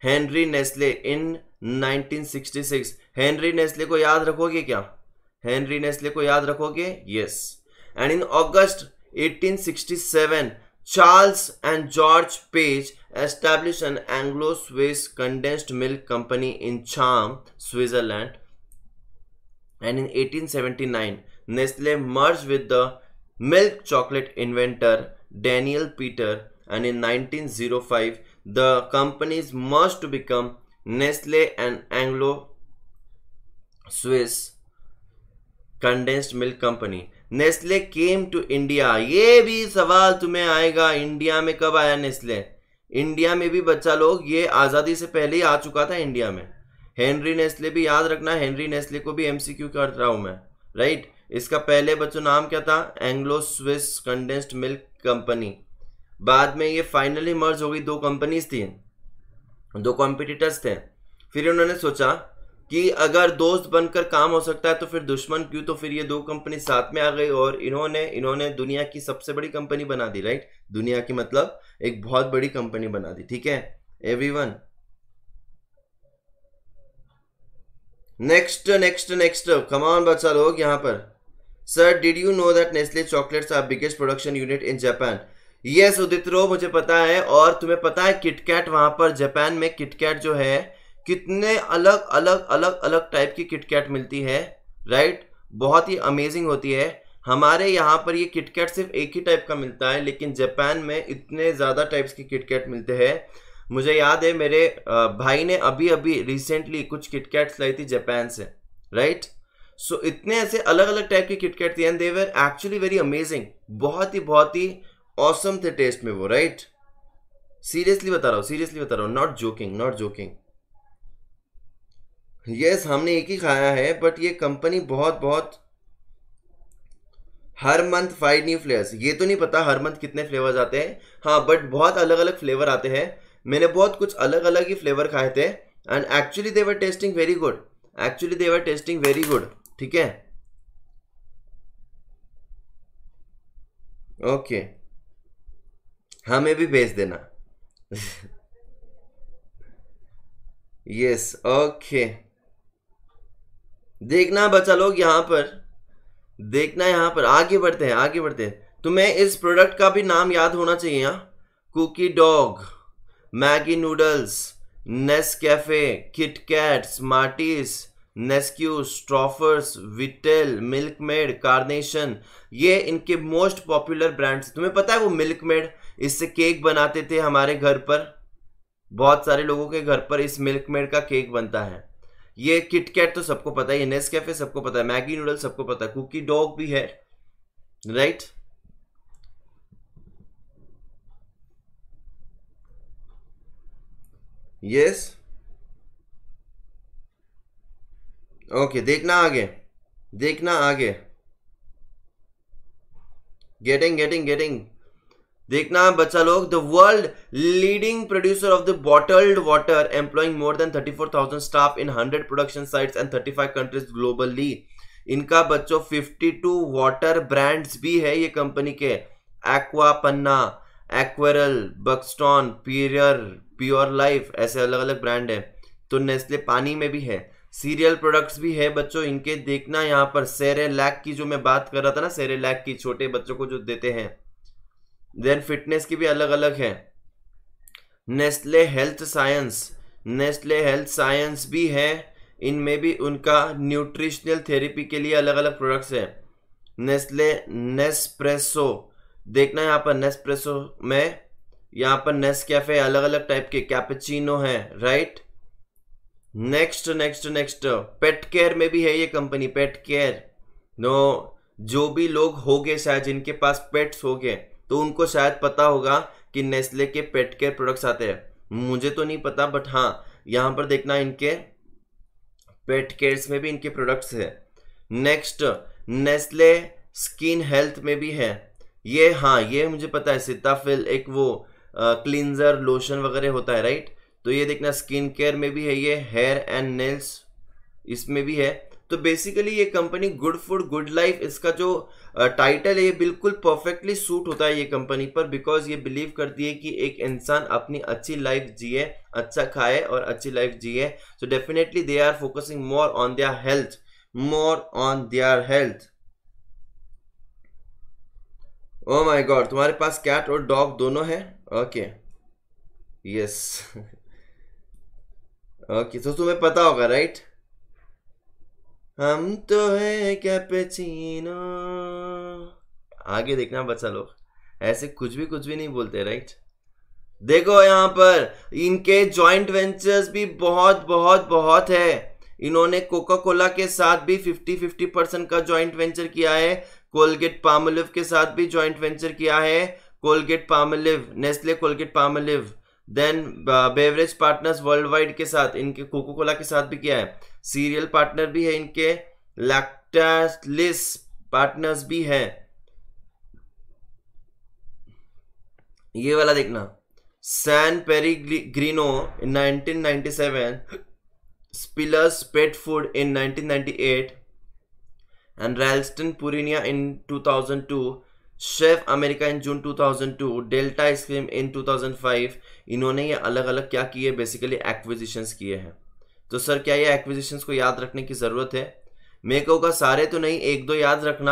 Henri Nestle in 1966 Henri Nestle को याद रखोगे क्या हेनरी नेस्ले को याद रखोगे yes and in sixty 1867 Charles and George Page established an Anglo-Swiss condensed milk company in Cham, Switzerland. And in 1879, Nestle merged with the milk chocolate inventor Daniel Peter and in 1905 the companies merged to become Nestle and Anglo Swiss Condensed Milk Company Nestle came to India ये भी सवाल तुम्हें आएगा India में कब आया Nestle India में भी बच्चा लोग ये आज़ादी से पहले ही आ चुका था इंडिया में हेनरी नेस्ले भी याद रखना हेनरी नेस्ले को भी एमसीक्यू कर रहा हूं मैं राइट इसका पहले बच्चों नाम क्या था Anglo Swiss condensed milk company बाद में ये फाइनली मर्ज हो गई दो कंपनीज थी दो कॉम्पिटिटर्स थे फिर उन्होंने सोचा कि अगर दोस्त बनकर काम हो सकता है तो फिर दुश्मन क्यों तो फिर ये दो कंपनी साथ में आ गई और इन्होंने इन्होंने दुनिया की सबसे बड़ी कंपनी बना दी राइट दुनिया की मतलब एक बहुत बड़ी कंपनी बना दी ठीक है everyone next next next come on बच्चा लोग यहां पर sir did you know that Nestle chocolates are biggest production unit in Japan yes Suditro मुझे पता है और तुम्हें पता है किटकैट वहां पर जापान में किटकैट जो है कितने अलग अलग अलग अलग टाइप की किटकैट मिलती है राइट बहुत ही अमेजिंग होती है हमारे यहाँ पर ये किटकैट सिर्फ एक ही टाइप का मिलता है लेकिन जापान में इतने ज़्यादा टाइप्स की किटकैट मिलते हैं मुझे याद है मेरे भाई ने अभी अभी रिसेंटली कुछ किटकैट्स लाई थी जापान से राइट सो so, इतने ऐसे अलग अलग टाइप की किटकैट थी and they were actually very amazing बहुत ही बहुत ही औसम थे टेस्ट में वो राइट सीरियसली बता रहा हूँ सीरियसली बता रहा हूँ not joking not joking yes हमने एक ही खाया है बट ये कंपनी बहुत बहुत हर मंथ फाइव न्यू फ्लेवर्स ये तो नहीं पता हर मंथ कितने फ्लेवर्स आते हैं हाँ बट बहुत अलग अलग फ्लेवर आते हैं मैंने बहुत कुछ अलग अलग ही फ्लेवर खाए थे and actually they were tasting very good actually they were tasting very good ठीक है ओके okay. हमें भी भेज देना यस *laughs* ओके yes, okay. देखना बचा लोग यहाँ पर देखना यहाँ पर आगे बढ़ते हैं आगे बढ़ते हैं तुम्हें इस प्रोडक्ट का भी नाम याद होना चाहिए यहाँ cookie dog Maggi noodles Nescafe KitKat Smarties Nesquik Stouffer's Vittel Milkmaid Carnation ये इनके मोस्ट पॉपुलर ब्रांड्स तुम्हें पता है वो मिल्क मेड इससे केक बनाते थे हमारे घर पर बहुत सारे लोगों के घर पर इस मिल्क मेड का केक बनता है ये किटकैट तो सबको पता है ये नेस कैफे सबको पता है मैगी नूडल सबको पता है कुकी डॉग भी है राइट यस ओके देखना आगे देखना आगे गेटिंग गेटिंग गेटिंग देखना बच्चा लोग the world leading producer of the bottled water employing more than 34,000 staff in 100 production sites and 35 countries globally इनका बच्चों 52 वाटर ब्रांड्स भी है ये कंपनी के Acqua Panna Aquarel Buxton Perrier Pure Life ऐसे अलग अलग ब्रांड है तो नेस्ले पानी में भी है सीरियल प्रोडक्ट्स भी है बच्चों इनके देखना यहाँ पर सेरे लैक की जो मैं बात कर रहा था ना सेरे लैक की छोटे बच्चों को जो देते हैं देन फिटनेस की भी अलग अलग है Nestle Health Science Nestle Health Science भी है इनमें भी उनका न्यूट्रिशनल थेरेपी के लिए अलग अलग प्रोडक्ट्स है नेस्ले नेस्प्रेसो देखना यहाँ पर नेस्प्रेसो में यहाँ पर नेस कैफे अलग अलग टाइप के कैपेचिनो है right next next next pet care में भी है ये कंपनी पेट केयर नो जो भी लोग हो गए शायद जिनके पास पेट्स हो गए तो उनको शायद पता होगा कि नेस्ले के पेट केयर प्रोडक्ट्स आते हैं मुझे तो नहीं पता बट हाँ यहाँ पर देखना इनके पेट केयर्स में भी इनके प्रोडक्ट्स है नेक्स्ट नेस्ले स्किन हेल्थ में भी है ये हाँ ये मुझे पता है सिताफिल एक वो क्लिनजर लोशन वगैरह होता है राइट तो ये देखना स्किन केयर में भी है ये हेयर एंड नेल्स इसमें भी है तो बेसिकली ये company good food good life इसका जो टाइटल है ये बिल्कुल परफेक्टली सूट होता है ये कंपनी पर बिकॉज ये बिलीव करती है कि एक इंसान अपनी अच्छी लाइफ जिए अच्छा खाए और अच्छी लाइफ जिए so definitely they are focusing more on their health more on their health oh my God तुम्हारे पास कैट और डॉग दोनों है ओके यस ओके तो तुम्हें पता होगा राइट right? हम तो है कैपेचिनो आगे देखना बच्चा लोग ऐसे कुछ भी कुछ भी नहीं बोलते राइट देखो यहाँ पर इनके जॉइंट वेंचर्स भी बहुत बहुत बहुत है इन्होंने कोका कोला के साथ भी 50 50 परसेंट का जॉइंट वेंचर किया है कोलगेट पामलिव के साथ भी जॉइंट वेंचर किया है Colgate Palmolive Nestle Colgate Palmolive then beverage partners world wide के साथ इनके कोको कोला के साथ भी किया है सीरियल पार्टनर भी है इनके लैक्टास पार्टनर्स भी है ये वाला देखना San Pellegrino in 1997 Spillers pet food in nineteen and Ralston Purina in 2002, Chef America in June 2002, Delta ice cream in 2005, इन्होंने ये अलग अलग क्या किए बेसिकली एक्विजिशन किए हैं तो सर क्या ये एक्विजिशन को याद रखने की ज़रूरत है मैं कहूँगा सारे तो नहीं एक दो याद रखना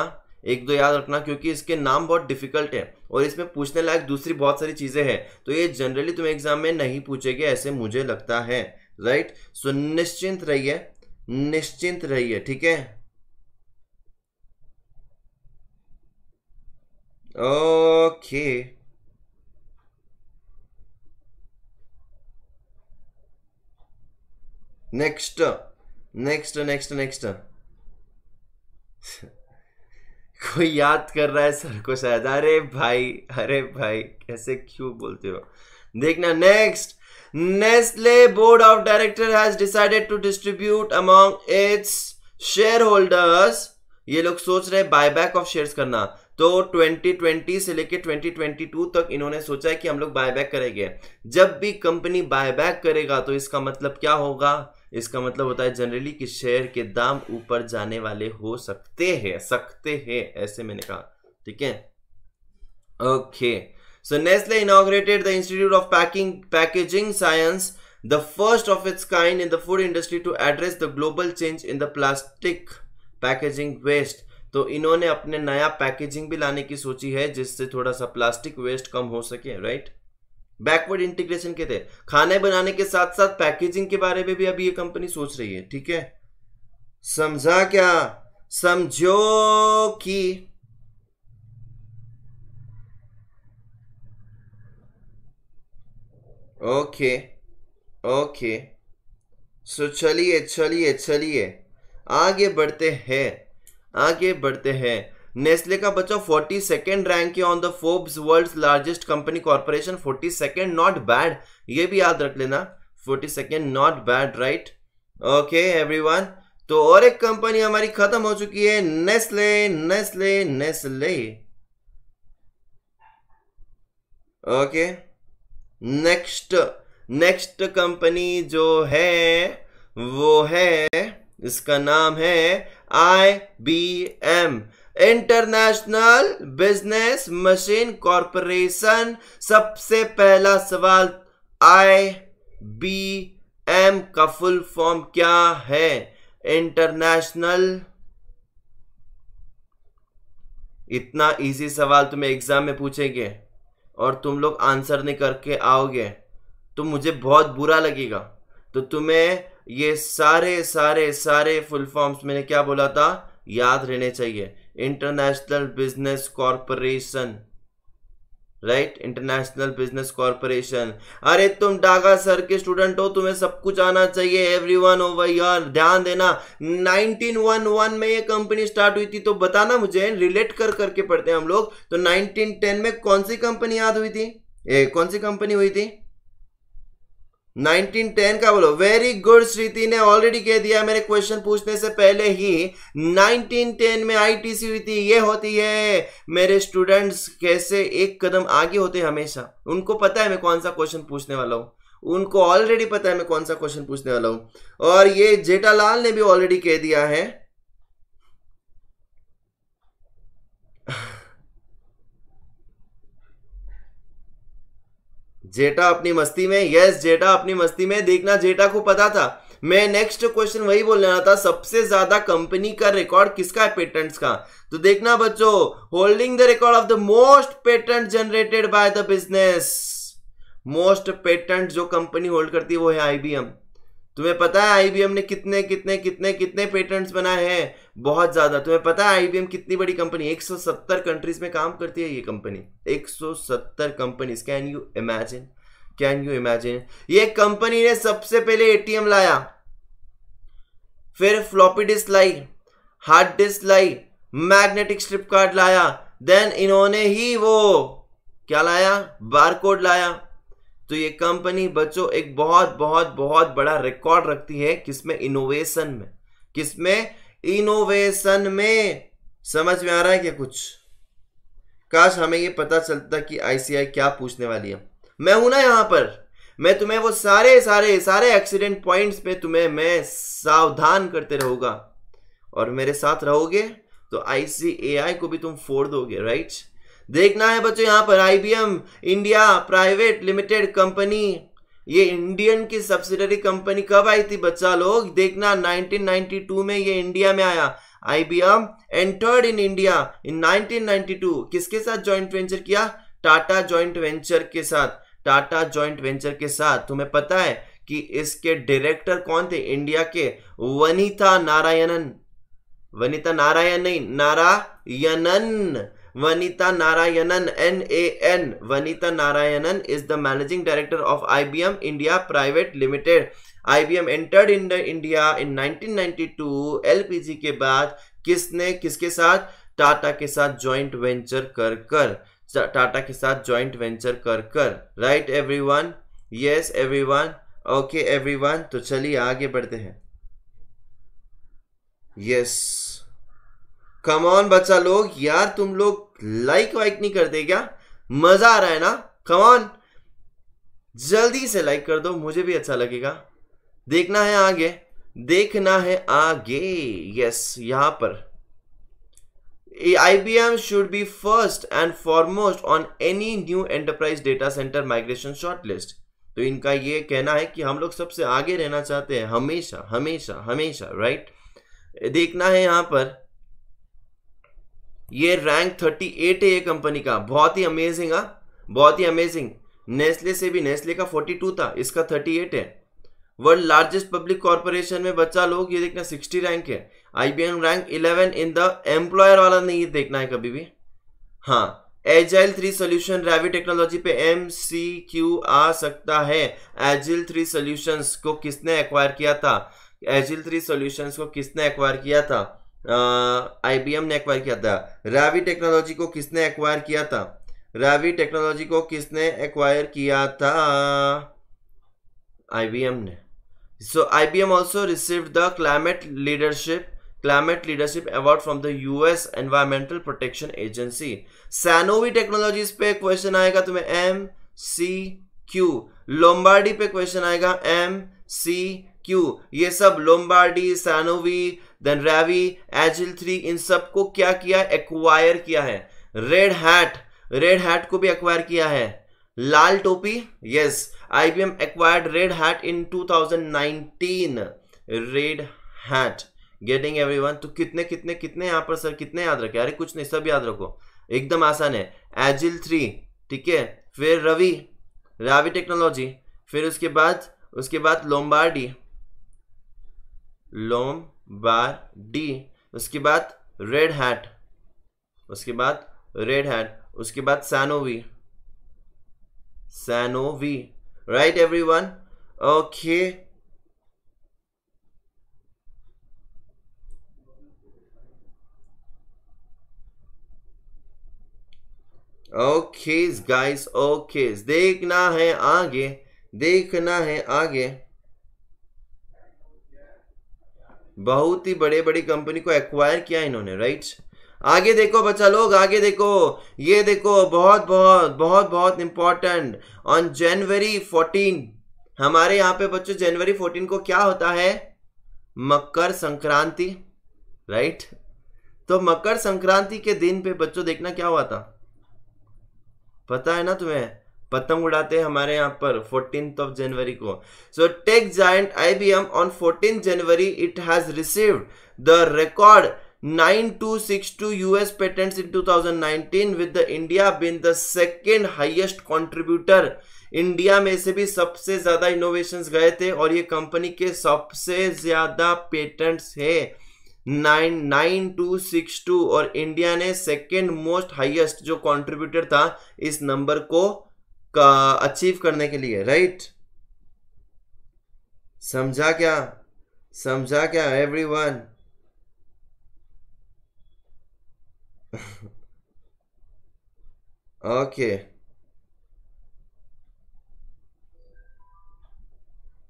एक दो याद रखना क्योंकि इसके नाम बहुत डिफिकल्ट है और इसमें पूछने लायक दूसरी बहुत सारी चीज़ें हैं तो ये जनरली तुम्हें एग्जाम में नहीं पूछेंगे ऐसे मुझे लगता है राइट सो निश्चिंत रहिए निश्चिंत रहिए ठीक है okay okay. Next next next next कोई याद कर रहा है सर को शायद अरे भाई अरे भाई कैसे क्यों बोलते हो देखना next board of director has decided to distribute among its share holders ये लोग सोच रहे बायबैक ऑफ शेयर्स करना तो 2020 से लेके 2022 तक इन्होंने सोचा है कि हम लोग बायबैक करेंगे जब भी कंपनी बायबैक करेगा तो इसका मतलब क्या होगा इसका मतलब होता है जनरली कि शेयर के दाम ऊपर जाने वाले हो सकते हैं सकते हैं ऐसे मैंने कहा ठीक है okay so Nestle inaugurated the institute of packing packaging science the first of its kind in the food industry to address the global change in the plastic packaging waste तो इन्होंने अपने नया पैकेजिंग भी लाने की सोची है जिससे थोड़ा सा प्लास्टिक वेस्ट कम हो सके राइट बैकवर्ड इंटीग्रेशन के थे खाने बनाने के साथ साथ पैकेजिंग के बारे में भी अभी ये कंपनी सोच रही है ठीक है समझा क्या समझो कि ओके ओके सो चलिए चलिए चलिए आगे बढ़ते हैं आगे बढ़ते हैं नेस्ले का बच्चा फोर्टी सेकेंड रैंक है on the Forbes world largest company corporation forty second not bad ये भी याद रख लेना forty second not bad right okay everyone तो और एक कंपनी हमारी खत्म हो चुकी है Nestle Nestle Nestle okay next next company जो है वो है इसका नाम है I B M international business machine corporation सबसे पहला सवाल आई बी एम का फुल फॉर्म क्या है इंटरनेशनल इतना इजी सवाल तुम्हें तो एग्जाम में पूछेंगे और तुम लोग आंसर नहीं करके आओगे तो मुझे बहुत बुरा लगेगा तो तुम्हें ये सारे सारे सारे फुल फॉर्म्स मैंने क्या बोला था याद रहने चाहिए international business corporation right international business corporation अरे तुम डागा सर के स्टूडेंट हो तुम्हें सब कुछ आना चाहिए एवरीवन ओवर यार ध्यान देना 1911 में ये कंपनी स्टार्ट हुई थी तो बताना मुझे रिलेट कर करके पढ़ते हैं हम लोग तो 1910 में कौन सी कंपनी याद हुई थी ए, कौन सी कंपनी हुई थी 1910 का बोलो वेरी गुड श्रीति ने ऑलरेडी कह दिया मेरे क्वेश्चन पूछने से पहले ही 1910 में आईटीसी हुई थी ये होती है मेरे स्टूडेंट्स कैसे एक कदम आगे होते हैं हमेशा उनको पता है मैं कौन सा क्वेश्चन पूछने वाला हूँ उनको ऑलरेडी पता है मैं कौन सा क्वेश्चन पूछने वाला हूँ और ये जेठालाल ने भी ऑलरेडी कह दिया है जेटा अपनी मस्ती में यस जेटा अपनी मस्ती में देखना जेटा को पता था मैं नेक्स्ट क्वेश्चन वही बोलने रहा था सबसे ज्यादा कंपनी का रिकॉर्ड किसका है पेटेंट्स का तो देखना बच्चों holding the record of the most patent generated by the business most patent जो कंपनी होल्ड करती है वो है आईबीएम तुम्हें पता है आईबीएम ने कितने कितने कितने कितने पेटेंट्स बनाए हैं बहुत ज़्यादा तुम्हें पता है आईबीएम कितनी बड़ी कंपनी 170 कंट्रीज में काम करती है ये company 170 companies can you imagine can you imagine ये कंपनी ने सबसे पहले एटीएम लाया फिर फ्लॉपी डिस्क लाई हार्ड डिस्क लाई मैग्नेटिक स्ट्रिप कार्ड लाया देन इन्होंने ही वो क्या लाया बारकोड लाया तो ये कंपनी बच्चों एक बहुत बहुत बहुत बड़ा रिकॉर्ड रखती है किसमें इनोवेशन में किसमें इनोवेशन में समझ में आ रहा है क्या कुछ काश हमें ये पता चलता कि आईसीआई क्या पूछने वाली है मैं हूं ना यहां पर मैं तुम्हें वो सारे सारे सारे एक्सीडेंट पॉइंट्स पे तुम्हें मैं सावधान करते रहूंगा और मेरे साथ रहोगे तो आईसीएआई को भी तुम फोड़ दोगे राइट देखना है बच्चों यहाँ पर IBM India private limited company ये इंडियन की सब्सिडरी कंपनी कब आई थी बच्चा लोग देखना 1992 में ये इंडिया में आया I B M entered in India in 1992 किसके साथ जॉइंट वेंचर किया टाटा जॉइंट वेंचर के साथ टाटा जॉइंट वेंचर के साथ तुम्हें पता है कि इसके डायरेक्टर कौन थे इंडिया के वनिता नारायणन वनिता नारायण नहीं Narayanan Vanitha Narayanan N A N Vanitha Narayanan is the managing director of I B M India private limited IBM entered in the India in 1992 LPG के बाद किसने किसके साथ टाटा के साथ ज्वाइंट वेंचर कर कर टाटा के साथ ज्वाइंट वेंचर कर कर right one yes every one okay every one तो चलिए आगे बढ़ते हैं यस yes. कम ऑन बच्चा लोग यार तुम लोग लाइक वाइक नहीं करते क्या मजा आ रहा है ना कम ऑन जल्दी से लाइक कर दो मुझे भी अच्छा लगेगा देखना है आगे देखना है आगे यस यहां पर IBM should be first and foremost on any new enterprise data centre migration shortlist तो इनका ये कहना है कि हम लोग सबसे आगे रहना चाहते हैं हमेशा हमेशा हमेशा राइट right? देखना है यहां पर ये रैंक 38 है ये कंपनी का बहुत ही अमेजिंग हा बहुत ही अमेजिंग नेस्ले से भी नेस्ले का 42 था इसका 38 है वर्ल्ड लार्जेस्ट पब्लिक कॉरपोरेशन में बच्चा लोग ये देखना 60 रैंक है IBM rank 11 in the employer वाला नहीं देखना है कभी भी हाँ agile three solution Revi technology पे एम सी क्यू आ सकता है एजिल थ्री सोल्यूशंस को किसने एक्वायर किया था एजिल थ्री सोल्यूशंस को किसने एक्वायर किया था आईबीएम ने एक्वायर किया था रावी टेक्नोलॉजी को किसने एक्वायर किया था रावी टेक्नोलॉजी को किसने एक्वायर किया था आईबीएम ने so IBM also received the climate leadership climate leadership award from the US environmental protection agency Sanovi technology पे क्वेश्चन आएगा तुम्हें एम सी क्यू लोम्बार्डी पे क्वेश्चन आएगा एम सी क्यू ये सब Lombardi Sanovi Revi agile three इन सब को क्या किया एक्वायर किया है रेड हैट रेड हैट को भी एक्वायर किया है लाल टोपी yes IBM acquired Red Hat in 2019 Red Hat getting everyone तो कितने कितने कितने यहां पर सर कितने याद रखे अरे कुछ नहीं सब याद रखो एकदम आसान है एजिल थ्री ठीक है फिर रवि रावी टेक्नोलॉजी फिर उसके बाद उसके बाद लोम्बार्डी लोम बार डी उसके बाद रेड हैट उसके बाद रेड हैट उसके बाद Sanovi Sanovi right everyone okay okay guys okay देखना है आगे देखना है आगे बहुत ही बड़े बड़ी कंपनी को एक्वायर किया इन्होंने राइट आगे देखो बच्चा लोग आगे देखो ये देखो बहुत बहुत बहुत बहुत इंपॉर्टेंट ऑन जनवरी फोर्टीन हमारे यहाँ पे बच्चों जनवरी फोर्टीन को क्या होता है मकर संक्रांति राइट तो मकर संक्रांति के दिन पे बच्चों देखना क्या हुआ था पता है ना तुम्हें पतंग उड़ाते हैं हमारे यहाँ पर फोर्टीन ऑफ जनवरी को so tech giant I B M on fourteen January it has received the record 9262 US patents in 2019 with the India being the second highest contributor India में से भी सबसे ज्यादा इनोवेशन गए थे और ये कंपनी के सबसे ज्यादा पेटेंट्स है nine nine two six two और इंडिया ने सेकेंड मोस्ट हाइएस्ट जो कॉन्ट्रीब्यूटर था इस नंबर को अचीव करने के लिए राइट समझा क्या समझा क्या एवरीवन ओके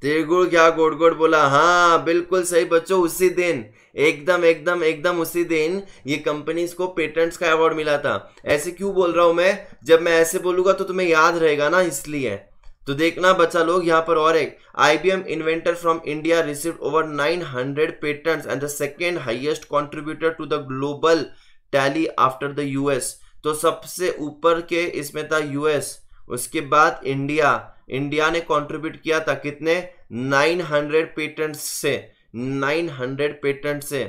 तिरगुड़ क्या गोड़ गोड़ बोला हाँ बिल्कुल सही बच्चों उसी दिन एकदम एकदम एकदम उसी दिन ये कंपनीज को पेटेंट्स का अवार्ड मिला था ऐसे क्यों बोल रहा हूं मैं जब मैं ऐसे बोलूंगा तो तुम्हें याद रहेगा ना इसलिए तो देखना बच्चा लोग यहाँ पर और एक inventor from India receive over nine 900 patent and the second highest contributor to the global tally after the US तो सबसे ऊपर के इसमें था यूएस उसके बाद इंडिया इंडिया ने कॉन्ट्रीब्यूट किया था कितने 900 पेटेंट्स से हंड्रेड पेटेंट है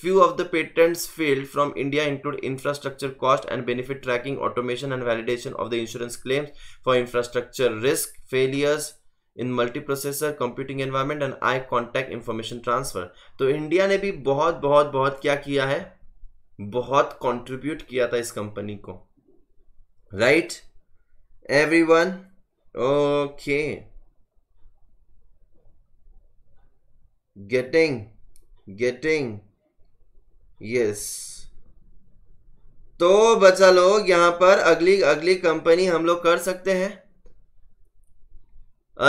few of the patents field from India include infrastructure cost and benefit tracking automation and validation of the insurance claims for infrastructure risk failures in multiprocessor computing environment and I contact information transfer तो India ने भी बहुत बहुत बहुत क्या किया है बहुत कॉन्ट्रीब्यूट किया था इस कंपनी को right every one okay getting getting yes तो बच्चा लोग यहां पर अगली अगली कंपनी हम लोग कर सकते हैं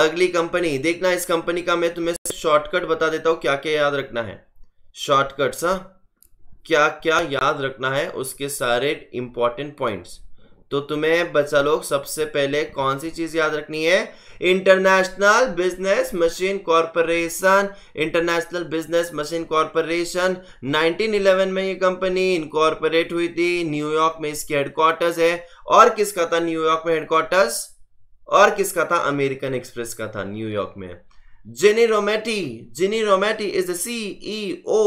अगली कंपनी देखना इस कंपनी का मैं तुम्हें शॉर्टकट बता देता हूं क्या क्या याद रखना है शॉर्टकट सा हाँ। क्या क्या याद रखना है उसके सारे इंपॉर्टेंट पॉइंट्स तो तुम्हें बच्चा लोग सबसे पहले कौन सी चीज़ याद रखनी है international business machine corporation international business machine corporation 1911 में ये कंपनी इनकॉरपोरेट हुई थी न्यूयॉर्क में इसके हेडक्वार्टर्स है और किसका था न्यूयॉर्क में हेडक्वार्टर्स और किसका था अमेरिकन एक्सप्रेस का था न्यूयॉर्क में Ginni Rometty Ginni Rometty is the CEO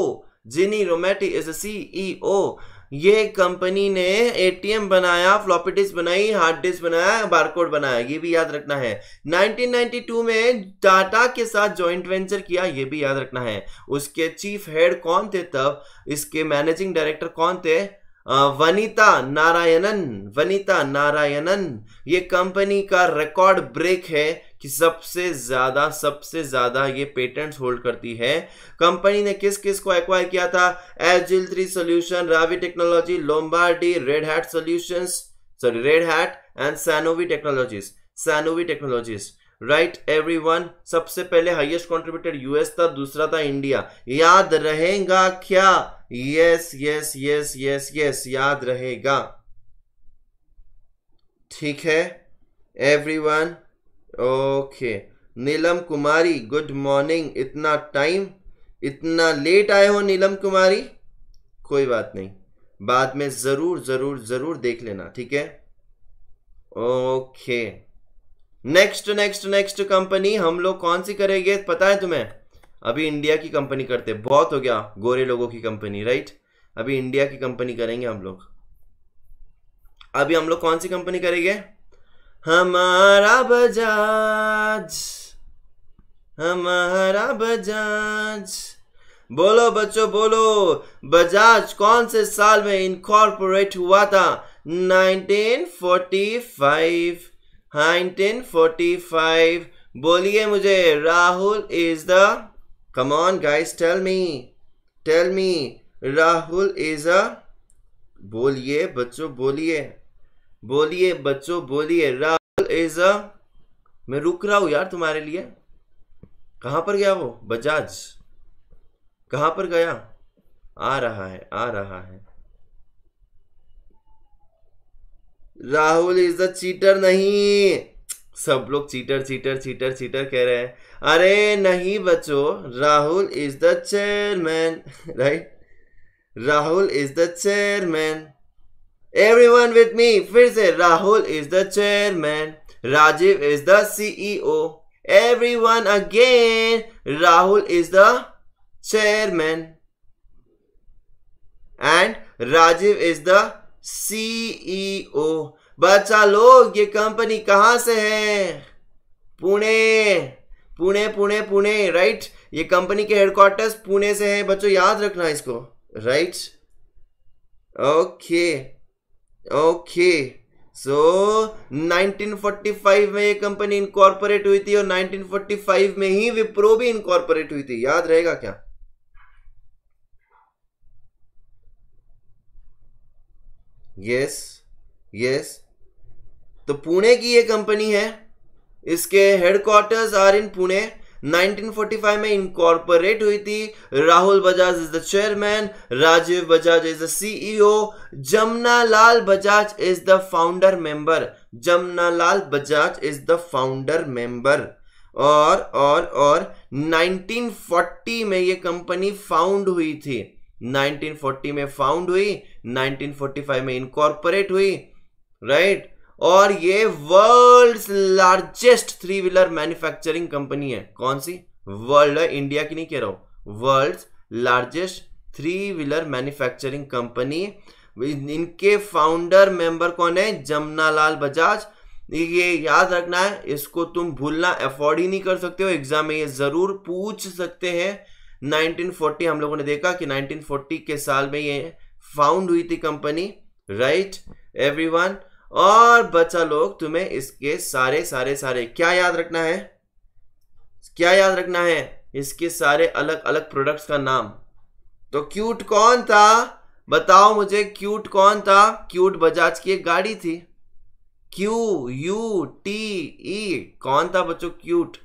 Ginni Rometty is the CEO ये कंपनी ने एटीएम बनाया फ्लॉपी डिस्क बनाई हार्ड डिस्क बनाया बारकोड बनाया ये भी याद रखना है 1992 में टाटा के साथ जॉइंट वेंचर किया ये भी याद रखना है उसके चीफ हेड कौन थे तब इसके मैनेजिंग डायरेक्टर कौन थे वनिता नारायणन वनिता नारायणन ये कंपनी का रिकॉर्ड ब्रेक है कि सबसे ज्यादा सबसे ज्यादा ये पेटेंट्स होल्ड करती है कंपनी ने किस किस को एक्वायर किया था Agile three solution Ravi technology Lombardi Red Hat solution sorry Red Hat and Sanovi technologies Sanovi technologies right everyone सबसे पहले हाइएस्ट कॉन्ट्रीब्यूटर यूएस था दूसरा था इंडिया याद रहेगा क्या yes yes yes yes yes याद रहेगा ठीक है one okay Neelam Kumari good morning इतना टाइम इतना लेट आए हो नीलम कुमारी कोई बात नहीं बाद में ज़रूर ज़रूर ज़रूर देख लेना ठीक है okay next next next company हम लोग कौन सी करेंगे पता है तुम्हें अभी इंडिया की कंपनी करते बहुत हो गया गोरे लोगों की कंपनी राइट अभी इंडिया की कंपनी करेंगे हम लोग अभी हम लोग कौन सी कंपनी करेंगे हमारा बजाज हमारा बजाज बोलो बच्चों बोलो बजाज कौन से साल में इनकॉर्पोरेट हुआ था 1945 1945 हाँ, बोलिए मुझे Rahul is the come on guys tell me tell me Rahul is a बोलिए बच्चों बोलिए बोलिए बच्चों बोलिए राहुल इज अ मैं रुक रहा हूं यार तुम्हारे लिए कहां पर गया वो बजाज कहां पर गया आ रहा है आ रहा है राहुल इज अ चीटर नहीं सब लोग चीटर चीटर चीटर चीटर कह रहे हैं अरे नहीं बच्चों Rahul is the chairman right Rahul is the chairman everyone with me फिर से Rahul is the chairman Rajiv is the CEO everyone again Rahul is the chairman and Rajiv is the CEO बच्चा लोग ये कंपनी कहाँ से है पुणे पुणे पुणे पुणे राइट ये कंपनी के हेडक्वार्टर्स पुणे से है बच्चों याद रखना इसको right okay okay. Okay so so, 1945 में ये कंपनी इनकॉर्पोरेट हुई थी और 1945 में ही विप्रो भी इनकॉर्पोरेट हुई थी याद रहेगा क्या यस यस तो पुणे की ये कंपनी है इसके हेडक्वार्टर्स आर इन पुणे 1945 में इनकॉर्पोरेट हुई थी Rahul Bajaj is the chairman Rajiv Bajaj is the CEO Lal Bajaj is the founder member Lal Bajaj is the founder member और और और 1940 में ये कंपनी फाउंड हुई थी 1940 में फाउंड हुई 1945 में इनकॉर्पोरेट हुई राइट right? और ये world largest three wheeler manufacturing company है कौन सी वर्ल्ड इंडिया की नहीं कह रहा हूं world largest three wheeler manufacturing company इनके फाउंडर मेंबर कौन है जमनालाल बजाज ये याद रखना है इसको तुम भूलना अफोर्ड ही नहीं कर सकते हो एग्जाम में ये जरूर पूछ सकते हैं 1940 हम लोगों ने देखा कि 1940 के साल में ये फाउंड हुई थी कंपनी राइट एवरीवन और बच्चा लोग तुम्हें इसके सारे सारे सारे क्या याद रखना है क्या याद रखना है इसके सारे अलग अलग प्रोडक्ट्स का नाम तो क्यूट कौन था बताओ मुझे क्यूट कौन था क्यूट बजाज की एक गाड़ी थी क्यू यू टी ई कौन था बच्चों क्यूट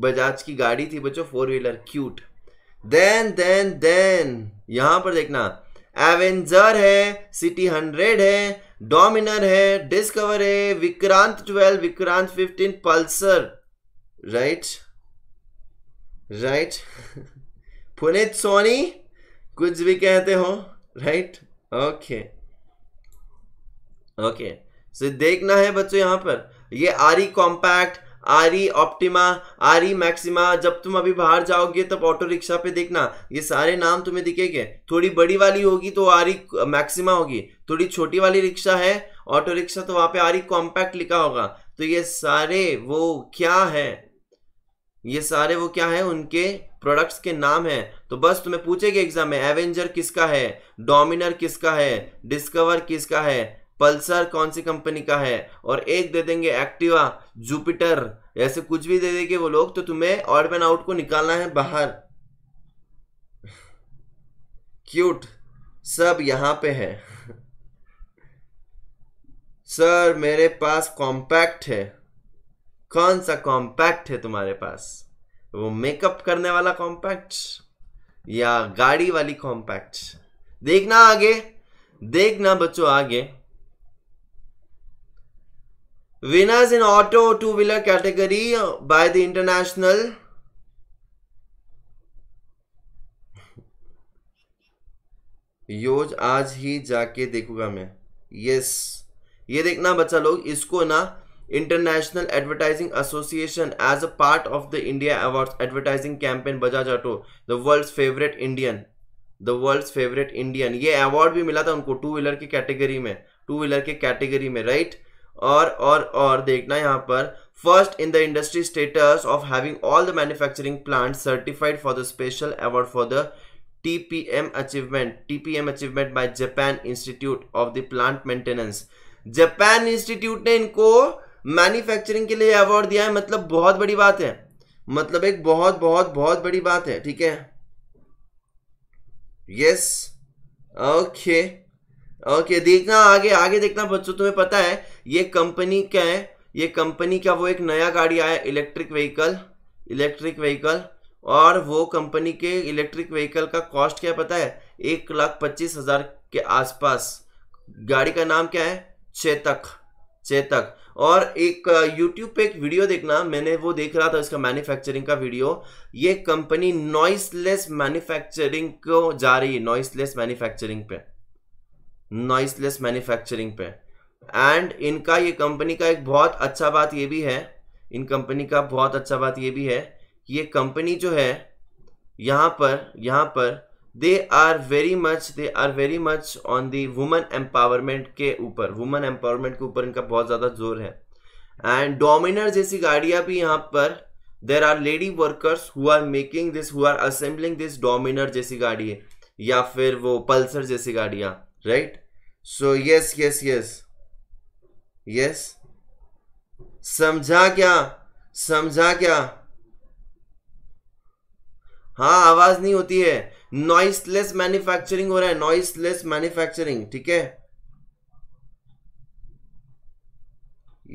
बजाज की गाड़ी थी बच्चों four wheeler cute then then then यहां पर देखना एवेंजर है सिटी हंड्रेड है डोमिनर है डिस्कवर है Vikrant twelve Vikrant fifteen Pulsar right right Punit Soni कुछ भी कहते हो राइट ओके ओके सो देखना है बच्चों यहां पर ये आरी कॉम्पैक्ट आरी ऑप्टिमा आरी मैक्सिमा जब तुम अभी बाहर जाओगे तब ऑटो रिक्शा पे देखना ये सारे नाम तुम्हें दिखेंगे थोड़ी बड़ी वाली होगी तो आरी मैक्सिमा होगी थोड़ी छोटी वाली रिक्शा है ऑटो रिक्शा तो वहां पे आरी कॉम्पैक्ट लिखा होगा तो ये सारे वो क्या है ये सारे वो क्या है उनके प्रोडक्ट्स के नाम है तो बस तुम्हें पूछेगी एग्जाम में एवेंजर किसका है डोमिनर किसका है डिस्कवर किसका है पल्सर कौन सी कंपनी का है और एक दे देंगे एक्टिवा जुपिटर ऐसे कुछ भी दे देंगे वो लोग तो तुम्हें ऑड मैन आउट को निकालना है बाहर क्यूट सब यहां पे है सर मेरे पास कॉम्पैक्ट है कौन सा कॉम्पैक्ट है तुम्हारे पास वो मेकअप करने वाला कॉम्पैक्ट या गाड़ी वाली कॉम्पैक्ट देखना आगे देखना बच्चों आगे Winners in auto two wheeler category by the international योज आज ही जाके देखूंगा मैं यस ये देखना बच्चा लोग इसको ना international advertising association as a part of the India awards advertising campaign Bajaj auto the world's favourite Indian the world's favourite Indian ये अवार्ड भी मिला था उनको टू व्हीलर की कैटेगरी में टू व्हीलर के कैटेगरी में राइट right? और और और देखना यहाँ पर first in the industry status of having all the manufacturing plant certified for the special award for the TPM achievement TPM achievement by Japan institute of the plant maintenance Japan institute ने इनको manufacturing के लिए award दिया है मतलब बहुत बड़ी बात है मतलब एक बहुत बहुत बहुत बड़ी बात है ठीक है यस ओके ओके देखना आगे आगे देखना बच्चों तुम्हें पता है ये कंपनी क्या है ये कंपनी क्या वो एक नया गाड़ी आया इलेक्ट्रिक व्हीकल इलेक्ट्रिक व्हीकल और वो कंपनी के इलेक्ट्रिक व्हीकल का कॉस्ट क्या पता है एक लाख पच्चीस हजार के आसपास गाड़ी का नाम क्या है चेतक चेतक और एक यूट्यूब पे एक वीडियो देखना मैंने वो देख रहा था इसका मैन्युफैक्चरिंग का वीडियो ये कंपनी नॉइसलेस मैन्युफैक्चरिंग को जा रही है नॉइसलेस मैन्युफैक्चरिंग पे नॉइसलेस मैन्युफैक्चरिंग पे एंड इनका ये कंपनी का एक बहुत अच्छा बात ये भी है इन कंपनी का बहुत अच्छा बात ये भी है कि ये कंपनी जो है यहाँ पर यहाँ पर they are very much they are very much on the women empowerment के ऊपर वुमेन एम्पावरमेंट के ऊपर इनका बहुत ज़्यादा जोर है एंड डोमिनर जैसी गाड़ियाँ भी यहाँ पर there are lady workers who are making this who are assembling this Dominar जैसी गाड़ी या फिर वो पल्सर जैसी गाड़ियाँ right so yes yes yes yes समझा क्या समझा क्या हाँ आवाज नहीं होती है नॉइसलेस मैन्युफैक्चरिंग हो रहा है नॉइसलेस मैन्युफैक्चरिंग ठीक है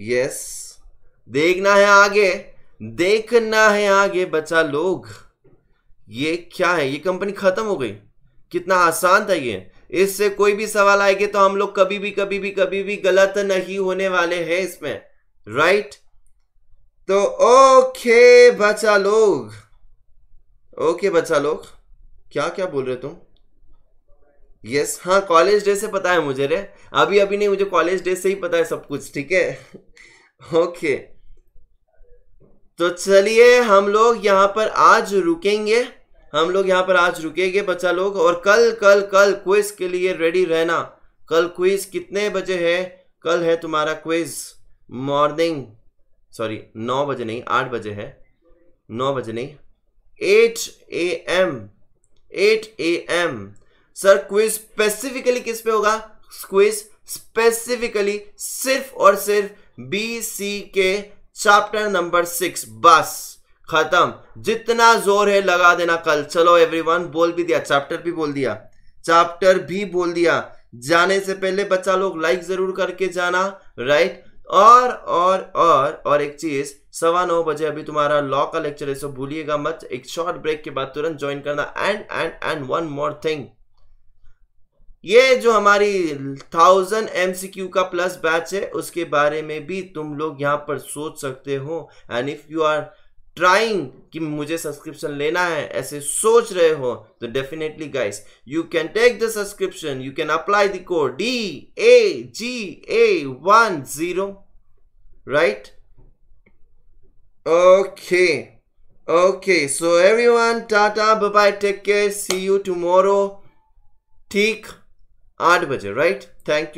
यस देखना है आगे देखना है आगे बचा लोग ये क्या है ये कंपनी खत्म हो गई कितना आसान था ये इससे कोई भी सवाल आएंगे तो हम लोग कभी भी कभी भी कभी भी गलत नहीं होने वाले हैं इसमें राइट तो ओके बचा लोग ओके बच्चा लोग क्या क्या बोल रहे तुम यस yes, हाँ कॉलेज डे से पता है मुझे रे अभी अभी नहीं मुझे कॉलेज डे से ही पता है सब कुछ ठीक है ओके तो चलिए हम लोग यहां पर आज रुकेंगे हम लोग यहाँ पर आज रुकेंगे बच्चा लोग और कल कल कल क्विज के लिए रेडी रहना कल क्विज कितने बजे है कल है तुम्हारा क्विज मॉर्निंग सॉरी नौ बजे नहीं आठ बजे है नौ बजे नहीं eight A M eight A M sir quiz specifically किस पे होगा क्विज स्पेसिफिकली सिर्फ और सिर्फ बी सी के चैप्टर नंबर सिक्स बस खत्म जितना जोर है लगा देना कल चलो एवरीवन बोल भी दिया चैप्टर भी बोल दिया चैप्टर भी बोल दिया जाने से पहले बच्चा लोग लाइक जरूर करके जाना राइट और और और और एक चीज सवा नौ बजे अभी तुम्हारा लॉ का लेक्चर है सो भूलिएगा मत एक शॉर्ट ब्रेक के बाद तुरंत ज्वाइन करना and and and one more thing ये जो हमारी थाउजेंड एमसीक्यू का प्लस बैच है उसके बारे में भी तुम लोग यहाँ पर सोच सकते हो and if you are trying कि मुझे सब्सक्रिप्शन लेना है ऐसे सोच रहे हो तो definitely guys you can take the subscription you can apply the code D A G A one zero right okay okay so everyone tata bye bye take care see you tomorrow ठीक आठ बजे right thank you